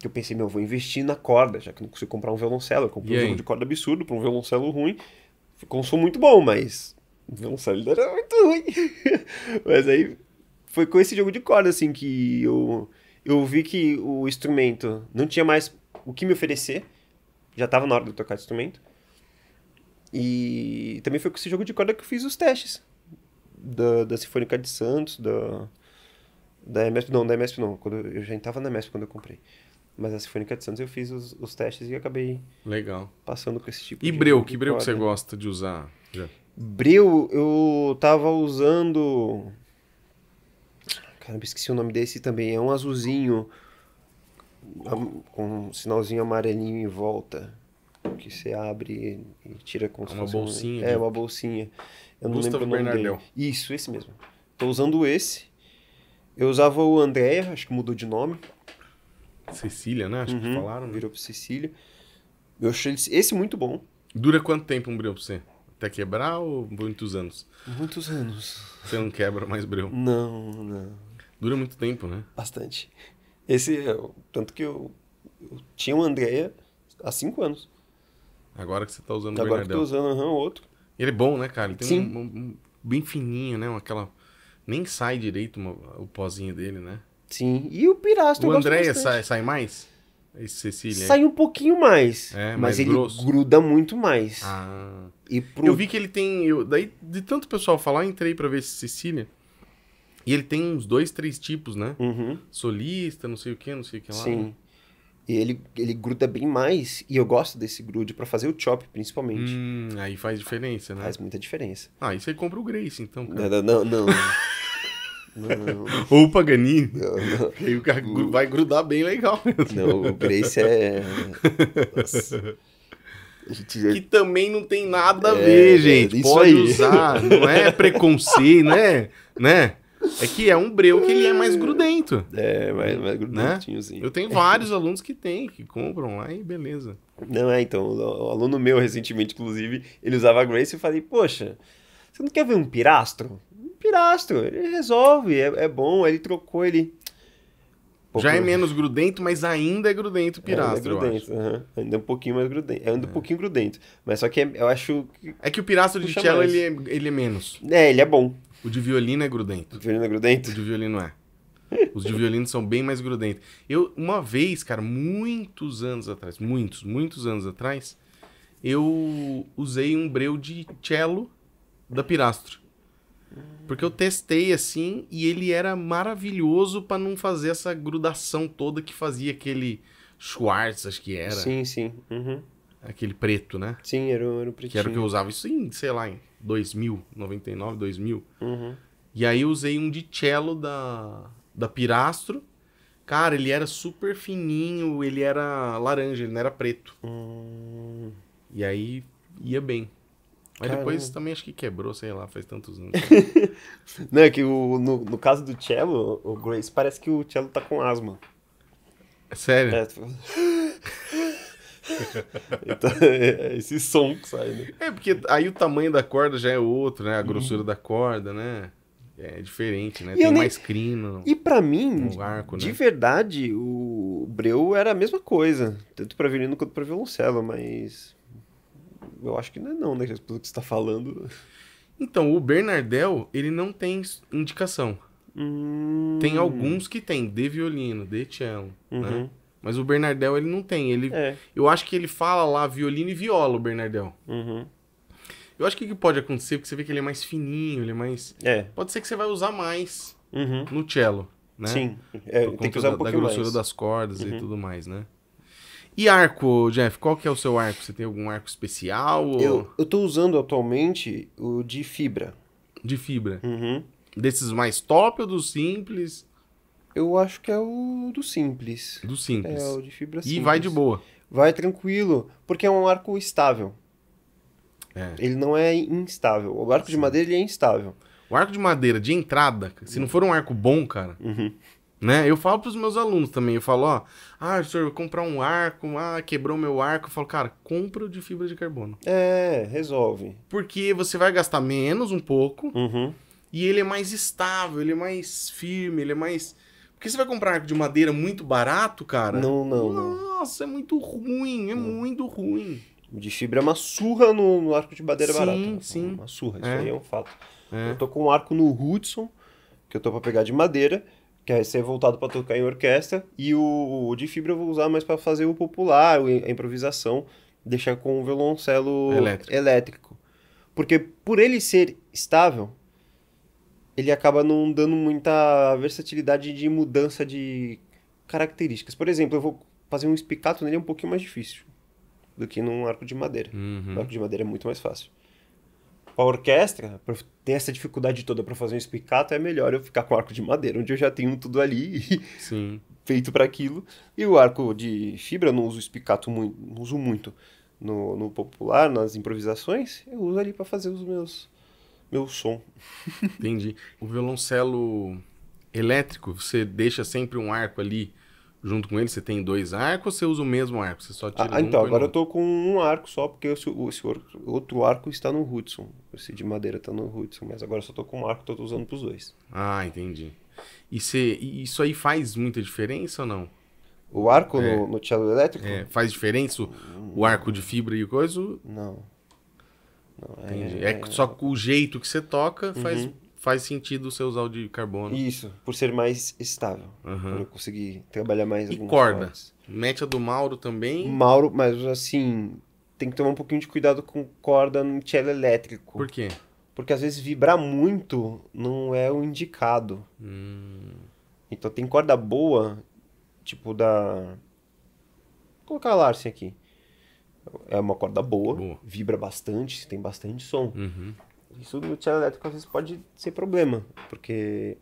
que eu pensei, meu, vou investir na corda, já que não consigo comprar um violoncelo, eu comprei e um aí? jogo de corda absurdo pra um violoncelo ruim, ficou um som muito bom, mas o violoncelo era muito ruim. mas aí foi com esse jogo de corda, assim, que eu, eu vi que o instrumento não tinha mais o que me oferecer. Já estava na hora de eu tocar instrumento. E também foi com esse jogo de corda que eu fiz os testes. Da, da Sinfônica de Santos, da, da MSP, não, da MSP não. Quando eu, eu já estava na MSP quando eu comprei. Mas a Sinfônica de Santos eu fiz os, os testes e acabei Legal. passando com esse tipo e de. E breu, que breu que você gosta de usar? Já. Breu, eu tava usando Caramba, esqueci o nome desse também. É um azulzinho com um sinalzinho amarelinho em volta. Que você abre e tira com é uma bolsinha. Um... É, uma bolsinha. Eu Gustavo não lembro o nome Bernardel. dele. Isso, esse mesmo. Tô usando esse. Eu usava o Andréia, acho que mudou de nome. Cecília, né? Acho uhum, que falaram. Né? Virou pro Cecília. Eu achei esse muito bom. Dura quanto tempo um breu pra você? Até quebrar ou muitos anos? Muitos anos. Você não quebra mais breu? Não, não. Dura muito tempo, né? Bastante. Esse, é, tanto que eu, eu tinha o Andréia há cinco anos. Agora que você tá usando Agora o Agora que eu tô usando uhum, outro. Ele é bom, né, cara? Ele tem Sim. Um, um, bem fininho, né? Aquela. Nem sai direito uma, o pozinho dele, né? Sim. E o Pirastro. O Andréia sai, sai mais? Esse Cecília. Sai um pouquinho mais. É, mas ele grosso. gruda muito mais. Ah. E pro... Eu vi que ele tem. Eu, daí, de tanto pessoal falar, entrei para ver esse Cecília. E ele tem uns dois, três tipos, né? Uhum. Solista, não sei o que, não sei o que lá. Sim. Né? E ele, ele gruda bem mais, e eu gosto desse grude para fazer o chop, principalmente. Hum, aí faz diferença, né? Faz muita diferença. Ah, e você compra o Grace, então, cara. Não, não, não. não, não. Ou o Paganini. Não, aí o cara o... vai grudar bem legal mesmo. Não, o Grace é. Já... Que também não tem nada a é, ver, é, gente. Pode aí. usar, não é preconceito, né? Né? É que é um breu que ele é mais hum. grudento. É, mais, mais grudentinho Né? Eu tenho vários alunos que tem, que compram lá e beleza. Não, é, então, o aluno meu recentemente, inclusive, ele usava a Grace e eu falei, poxa, você não quer ver um pirastro? Um pirastro, ele resolve, é, é bom, aí ele trocou, ele... Pouco... Já é menos grudento, mas ainda é grudento o é pirastro, é, é grudento, Ainda é um pouquinho mais grudento. Ainda é. um é. pouquinho grudento. Mas só que é, eu acho... Que... É que o pirastro de cello, ele, ele é menos. É, ele é bom. O de violino é grudento. O de violino é grudento? O de violino é. Os de violino são bem mais grudentos. Eu, uma vez, cara, muitos anos atrás, muitos, muitos anos atrás, eu usei um breu de cello da Pirastro. Porque eu testei assim e ele era maravilhoso para não fazer essa grudação toda que fazia aquele Schwartz, acho que era. Sim, sim. Uhum. Aquele preto, né? Sim, era o, era o pretinho. Que era o que eu usava isso em, sei lá, em 2000, 99, 2000. Uhum. E aí eu usei um de cello da, da Pirastro. Cara, ele era super fininho, ele era laranja, ele não era preto. Hum. E aí ia bem. Mas Caramba. depois também acho que quebrou, sei lá, faz tantos anos. não, é que o, no, no caso do cello, o Grace, parece que o cello tá com asma. É sério? É, tipo... então, é, é esse som que sai, né? É, porque aí o tamanho da corda já é outro, né? A uhum. grossura uhum. da corda, né? É diferente, né? E Tem mais nem... crino. E para mim, arco, de né? verdade, o Breu era a mesma coisa. Tanto pra violino quanto pra violoncelo, mas... Eu acho que não é não, né? Pelo que você tá falando... Então, o Bernardel, ele não tem indicação. Hum... Tem alguns que tem, de violino, de cello, né? uhum. né? Mas o Bernardel ele não tem. Ele, é. Eu acho que ele fala lá violino e viola, o Bernardel. Uhum. Eu acho que o que pode acontecer, porque você vê que ele é mais fininho, ele é mais. É. Pode ser que você vai usar mais uhum. no cello, né? Sim. É, Por tem que usar da, um pouquinho da grossura mais. das cordas uhum. e tudo mais, né? E arco, Jeff, qual que é o seu arco? Você tem algum arco especial? Ou... Eu, eu tô usando atualmente o de fibra. De fibra? Uhum. Desses mais top ou dos simples? Eu acho que é o do simples. Do simples. É, o de fibra simples. E vai de boa. Vai tranquilo, porque é um arco estável. É. Ele não é instável. O arco Sim. de madeira ele é instável. O arco de madeira de entrada, se não uhum. for um arco bom, cara, uhum. né? Eu falo para os meus alunos também, eu falo, ó, ah, senhor, vou comprar um arco, ah, quebrou meu arco, eu falo, cara, compra o de fibra de carbono. É, resolve. Porque você vai gastar menos um pouco. Uhum. E ele é mais estável, ele é mais firme, ele é mais porque você vai comprar arco de madeira muito barato, cara. Não, não. Nossa, não. é muito ruim, é não. muito ruim. De fibra é uma surra no, no arco de madeira sim, barato. Sim, sim. É uma surra, isso é. aí é um fato. É. Eu tô com um arco no Hudson, que eu tô pra pegar de madeira, que vai ser é voltado para tocar em orquestra. E o, o, de fibra eu vou usar mais para fazer o popular, a improvisação, deixar com o violoncelo elétrico. elétrico. Porque por ele ser estável, ele acaba não dando muita versatilidade de mudança de características. Por exemplo, eu vou fazer um espicato nele é um pouquinho mais difícil do que num arco de madeira. Uhum. O arco de madeira é muito mais fácil. Para orquestra, tem ter essa dificuldade toda para fazer um espicato, é melhor eu ficar com o arco de madeira, onde eu já tenho tudo ali feito para aquilo. E o arco de fibra, eu não uso espicato muito, não uso muito no, no popular, nas improvisações, eu uso ali para fazer os meus meu som. Entendi. O violoncelo elétrico, você deixa sempre um arco ali junto com ele? Você tem dois arcos ou você usa o mesmo arco? Você só tira ah, um então, agora eu tô com um arco só, porque esse, esse outro arco está no Hudson. Esse de madeira está no Hudson, mas agora eu só tô com um arco que eu tô usando pros dois. Ah, entendi. E você, isso aí faz muita diferença ou não? O arco é. no, no cello elétrico? É, faz diferença o, o arco de fibra e coisa? Não. É, Entendi. É, é só que o jeito que você toca faz, uhum. faz sentido você usar o de carbono. Isso, por ser mais estável. Uhum. eu conseguir trabalhar mais. E corda. Mete a do Mauro também. Mauro, mas assim, tem que tomar um pouquinho de cuidado com corda no cello elétrico. Por quê? Porque às vezes vibrar muito não é o indicado. Hum. Então tem corda boa, tipo da. Vou colocar a Larsen aqui. É uma corda boa, boa. vibra bastante, tem bastante som. Uhum. Isso no cello elétrico às vezes pode ser problema, porque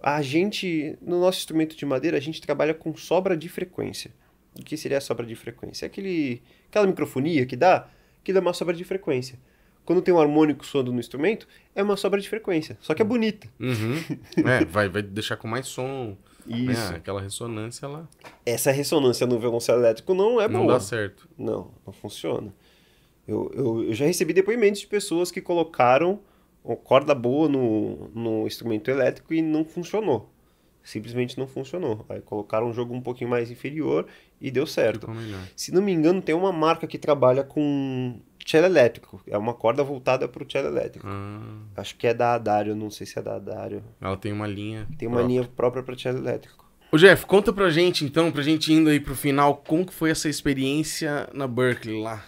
a gente, no nosso instrumento de madeira, a gente trabalha com sobra de frequência. O que seria a sobra de frequência? É aquele, aquela microfonia que dá, que dá uma sobra de frequência. Quando tem um harmônico soando no instrumento, é uma sobra de frequência, só que é uhum. bonita. Uhum. é, vai, vai deixar com mais som. Né? Isso. É, aquela ressonância lá. Essa ressonância no violoncelo elétrico não é boa. Não dá certo. Não, não funciona. Eu, eu, eu já recebi depoimentos de pessoas que colocaram corda boa no, no instrumento elétrico e não funcionou simplesmente não funcionou. Aí colocaram um jogo um pouquinho mais inferior e deu certo. Se não me engano, tem uma marca que trabalha com cello elétrico. É uma corda voltada para o cello elétrico. Ah. Acho que é da Adário, não sei se é da Adário. Ela tem uma linha. Tem uma linha própria para cello elétrico. Ô Jeff, conta pra gente então, pra gente indo aí pro final, como que foi essa experiência na Berkeley lá?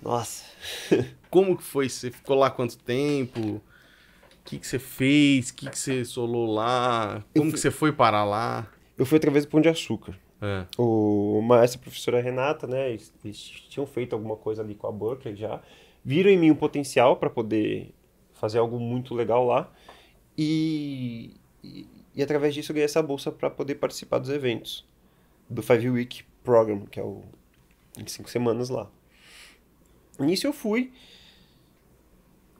Nossa. como que foi? Você ficou lá quanto tempo? que, que você fez? O que, que você solou lá? Como fui... que você foi parar lá? Eu fui através do Pão de Açúcar. É. O, uma, essa professora Renata, né? Eles, eles, tinham feito alguma coisa ali com a Berkeley já. Viram em mim um potencial para poder fazer algo muito legal lá. E, e, e através disso eu ganhei essa bolsa para poder participar dos eventos. Do Five Week Program, que é o. em cinco semanas lá. Nisso eu fui.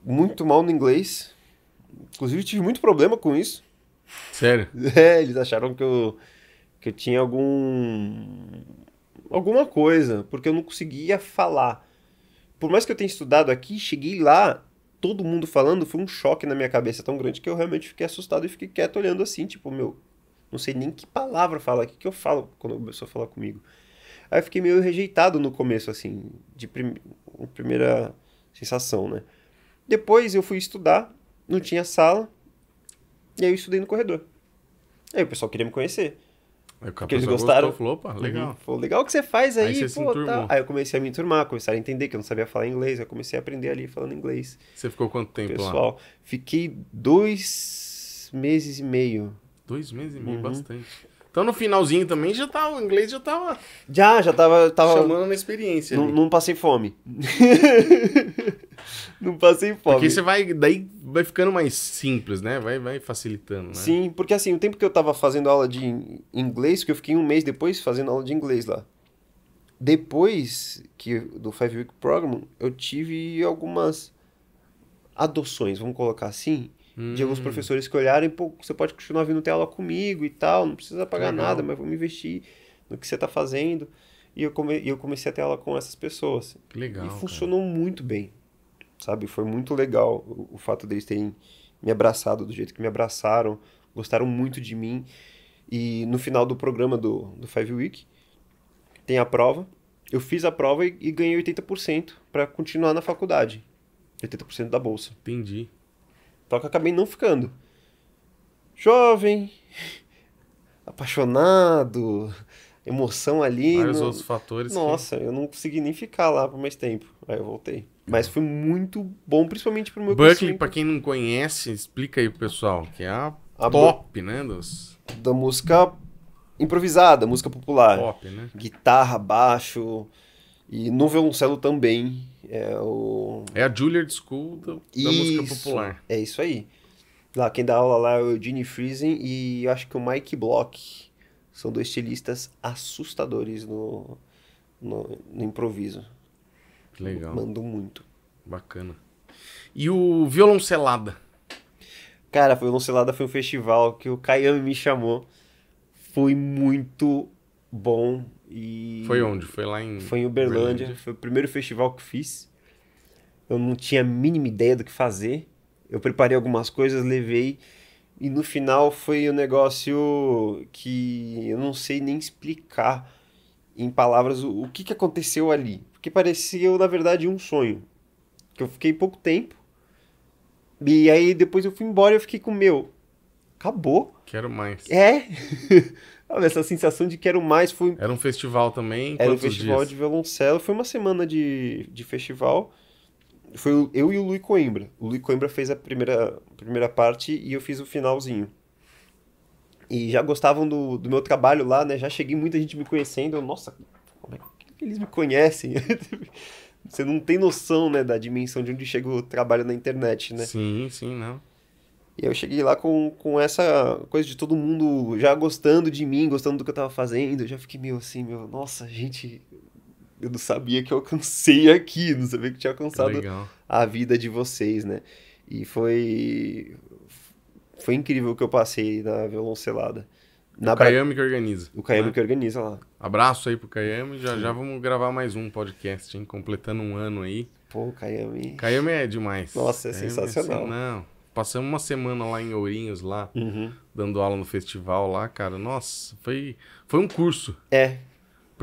Muito mal no inglês Inclusive, tive muito problema com isso. Sério? É, eles acharam que eu, que eu tinha algum. alguma coisa, porque eu não conseguia falar. Por mais que eu tenha estudado aqui, cheguei lá, todo mundo falando, foi um choque na minha cabeça tão grande que eu realmente fiquei assustado e fiquei quieto olhando assim, tipo, meu, não sei nem que palavra falar, o que, que eu falo quando a pessoa falar comigo. Aí eu fiquei meio rejeitado no começo, assim, de prim... primeira sensação, né? Depois eu fui estudar não tinha sala, e aí eu estudei no corredor. Aí o pessoal queria me conhecer. porque eles gostaram. Gostou, falou, opa, uhum. legal. Uhum. Falou, legal o que você faz aí, aí você pô, tá. Aí eu comecei a me enturmar, começaram a entender que eu não sabia falar inglês, eu comecei a aprender ali falando inglês. Você ficou quanto tempo pessoal, lá? Fiquei dois meses e meio. Dois meses e meio, uhum. bastante. Então no finalzinho também já tava tá, o inglês já tava. Já, já tava. tava chamando na experiência. Não passei fome. Não passei fome. Porque você vai, daí vai ficando mais simples, né? Vai, vai facilitando, né? Sim, porque assim, o tempo que eu tava fazendo aula de inglês, que eu fiquei um mês depois fazendo aula de inglês lá. Depois que do Five Week Program, eu tive algumas adoções, vamos colocar assim, hum. de alguns hum. professores que olharam, pô, você pode continuar vindo ter aula comigo e tal, não precisa pagar Legal. nada, mas vamos investir no que você tá fazendo. E eu, come, eu comecei a ter aula com essas pessoas. Legal. E funcionou cara. muito bem sabe? Foi muito legal o, o fato deles terem me abraçado do jeito que me abraçaram, gostaram muito de mim. E no final do programa do, do Five Week, tem a prova. Eu fiz a prova e, e ganhei 80% para continuar na faculdade. 80% da bolsa. Entendi. Só que acabei não ficando. Jovem, apaixonado, emoção ali. Vários no... outros fatores. Nossa, que... eu não consegui nem ficar lá por mais tempo. Aí eu voltei. Mas foi muito bom, principalmente pro meu Buckley, para quem não conhece, explica aí pro pessoal, que é a, a top, né? Dos... Da música improvisada, música popular. Pop, né? Guitarra, baixo e no violoncelo também. É, o... é a Juilliard School do, da música popular. É isso aí. Lá, quem dá aula lá é o Gene Friesen e acho que o Mike Block. São dois estilistas assustadores no, no, no improviso. Que legal. Mandou muito. Bacana. E o Violoncelada? Cara, Violoncelada foi um festival que o Kayame me chamou. Foi muito bom e... Foi onde? Foi lá em... Foi em Uberlândia. Uberlândia. Foi o primeiro festival que fiz. Eu não tinha a mínima ideia do que fazer. Eu preparei algumas coisas, levei... E no final foi um negócio que eu não sei nem explicar em palavras o, o que, que aconteceu ali. Porque parecia, na verdade, um sonho. Que eu fiquei pouco tempo. E aí depois eu fui embora e eu fiquei com o meu. Acabou. Quero mais. É. Essa sensação de quero mais foi. Era um festival também? Era um festival dias? de violoncelo. Foi uma semana de, de festival. Foi eu e o Luiz Coimbra. O Luiz Coimbra fez a primeira, a primeira parte e eu fiz o finalzinho e já gostavam do, do meu trabalho lá, né? Já cheguei muita gente me conhecendo. Eu, nossa, como é que eles me conhecem? Você não tem noção, né, da dimensão de onde chega o trabalho na internet, né? Sim, sim, não. E eu cheguei lá com, com essa coisa de todo mundo já gostando de mim, gostando do que eu tava fazendo. Eu já fiquei meio assim, meu, nossa, gente, eu não sabia que eu alcancei aqui, não sabia que tinha alcançado que a vida de vocês, né? E foi foi incrível o que eu passei na violoncelada. Na o Caiame que organiza. O Caiame né? que organiza lá. Abraço aí pro Caiame. Já, já vamos gravar mais um podcast, hein? Completando um ano aí. Pô, Caiame. Caiame é demais. Nossa, é Kayame é sensacional. É assim, não. Passamos uma semana lá em Ourinhos, lá, uhum. dando aula no festival lá, cara. Nossa, foi, foi um curso. É,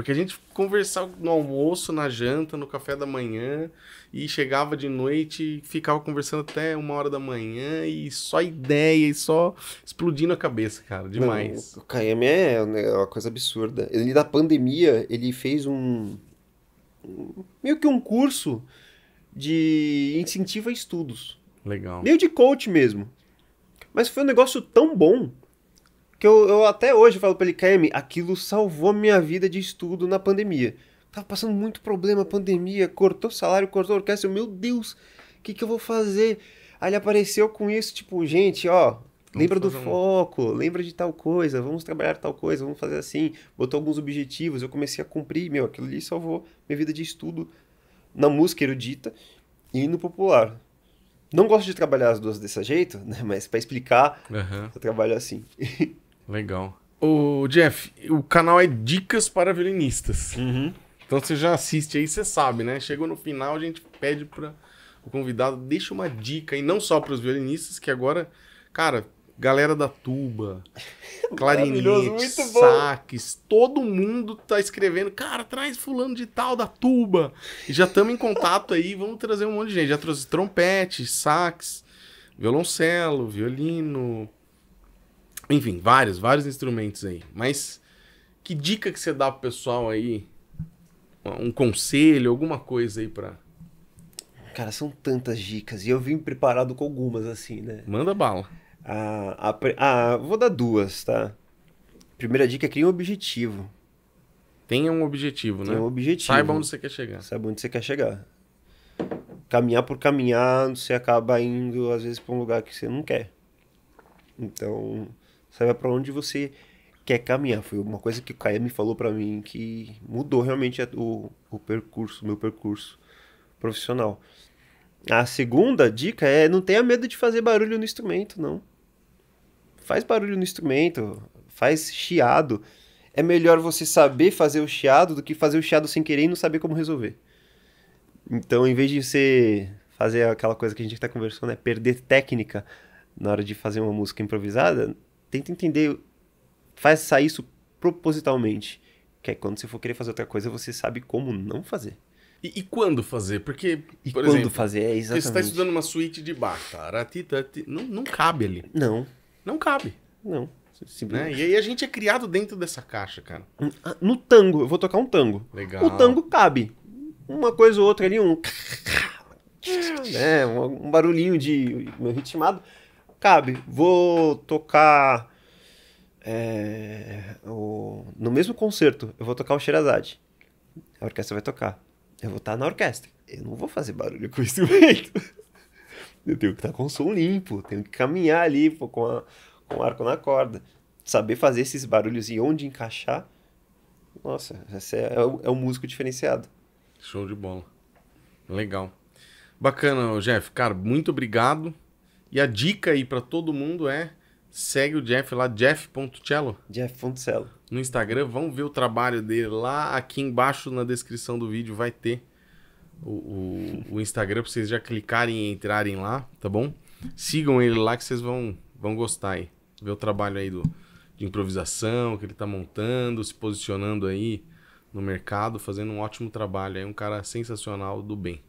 porque a gente conversava no almoço, na janta, no café da manhã, e chegava de noite e ficava conversando até uma hora da manhã, e só ideia, e só explodindo a cabeça, cara, demais. Não, o KM é, né, é uma coisa absurda. Ele, da pandemia, ele fez um. meio que um curso de incentivo a estudos. Legal. Meio de coach mesmo. Mas foi um negócio tão bom que eu, eu até hoje falo pra ele, KM, aquilo salvou minha vida de estudo na pandemia. Tava passando muito problema, pandemia, cortou salário, cortou orquestra, meu Deus, o que, que eu vou fazer? Aí ele apareceu com isso, tipo, gente, ó, lembra do foco, lembra de tal coisa, vamos trabalhar tal coisa, vamos fazer assim. Botou alguns objetivos, eu comecei a cumprir, meu, aquilo ali salvou minha vida de estudo na música erudita e no popular. Não gosto de trabalhar as duas desse jeito, né, mas para explicar, uhum. eu trabalho assim. Legal. Ô, Jeff, o canal é Dicas para Violinistas. Uhum. Então você já assiste aí, você sabe, né? Chegou no final, a gente pede para o convidado, deixa uma dica, e não só para os violinistas, que agora, cara, galera da tuba, clarinete, saques, todo mundo tá escrevendo, cara, traz fulano de tal da tuba. E já estamos em contato aí, vamos trazer um monte de gente. Já trouxe trompete, sax, violoncelo, violino, enfim, vários, vários instrumentos aí. Mas que dica que você dá pro pessoal aí? Um conselho, alguma coisa aí pra. Cara, são tantas dicas. E eu vim preparado com algumas, assim, né? Manda bala. Ah, ah vou dar duas, tá? Primeira dica é cria um objetivo. Tenha um objetivo, né? Tenha né? um objetivo. Saiba onde você quer chegar. Saiba onde você quer chegar. Caminhar por caminhar, você acaba indo, às vezes, pra um lugar que você não quer. Então, Saiba para onde você quer caminhar. Foi uma coisa que o Caia me falou para mim que mudou realmente o, o percurso, meu percurso profissional. A segunda dica é não tenha medo de fazer barulho no instrumento, não. Faz barulho no instrumento, faz chiado. É melhor você saber fazer o chiado do que fazer o chiado sem querer e não saber como resolver. Então, em vez de você fazer aquela coisa que a gente está conversando, é perder técnica na hora de fazer uma música improvisada, tenta entender, faz sair isso propositalmente. Que é quando você for querer fazer outra coisa, você sabe como não fazer. E, e quando fazer? Porque, e por quando exemplo, fazer, é tá exatamente. Você está estudando uma suíte de Bach, tá, não, não cabe ali. Não. Não cabe. Não. Né? E aí a gente é criado dentro dessa caixa, cara. Hum, ah, no tango, eu vou tocar um tango. Legal. O tango cabe. Uma coisa ou outra ali, um... É um, barulhinho de ritmado cabe. Vou tocar é, o, no mesmo concerto, eu vou tocar o Xerazade. A orquestra vai tocar. Eu vou estar na orquestra. Eu não vou fazer barulho com o instrumento. eu tenho que estar com o som limpo, tenho que caminhar ali pô, com, a, com o arco na corda. Saber fazer esses barulhos e onde encaixar. Nossa, esse é, é, é um músico diferenciado. Show de bola. Legal. Bacana, Jeff. Cara, muito obrigado. E a dica aí para todo mundo é segue o Jeff lá, jeff.cello. Jeff.cello. No Instagram, vão ver o trabalho dele lá. Aqui embaixo na descrição do vídeo vai ter o, o, o Instagram para vocês já clicarem e entrarem lá, tá bom? Sigam ele lá que vocês vão, vão gostar aí. Ver o trabalho aí do, de improvisação que ele tá montando, se posicionando aí no mercado, fazendo um ótimo trabalho. É um cara sensacional do bem.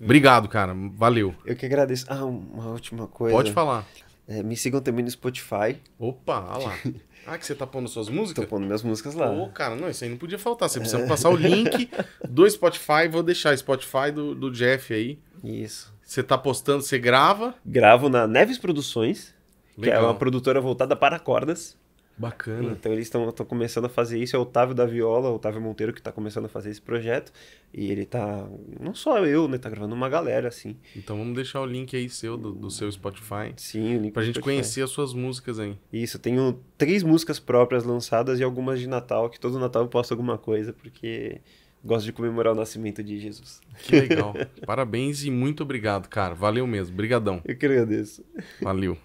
Obrigado, cara. Valeu. Eu que agradeço. Ah, uma última coisa. Pode falar. É, me sigam também no Spotify. Opa, olha lá. Ah, que você tá pondo suas músicas? Tô pondo minhas músicas lá. Ô, oh, cara, não, isso aí não podia faltar. Você precisa passar o link do Spotify. Vou deixar o Spotify do, do Jeff aí. Isso. Você tá postando, você grava? Gravo na Neves Produções, Legal. que é uma produtora voltada para cordas. Bacana. Então eles estão começando a fazer isso. É o Otávio da Viola, o Otávio Monteiro, que está começando a fazer esse projeto. E ele tá. Não só eu, né? Tá gravando uma galera, assim. Então vamos deixar o link aí seu, do, do seu Spotify. Sim, o link. Pra gente Spotify. conhecer as suas músicas aí. Isso, eu tenho três músicas próprias lançadas e algumas de Natal, que todo Natal eu posto alguma coisa, porque gosto de comemorar o nascimento de Jesus. Que legal. Parabéns e muito obrigado, cara. Valeu mesmo. Obrigadão. Eu que agradeço. Valeu.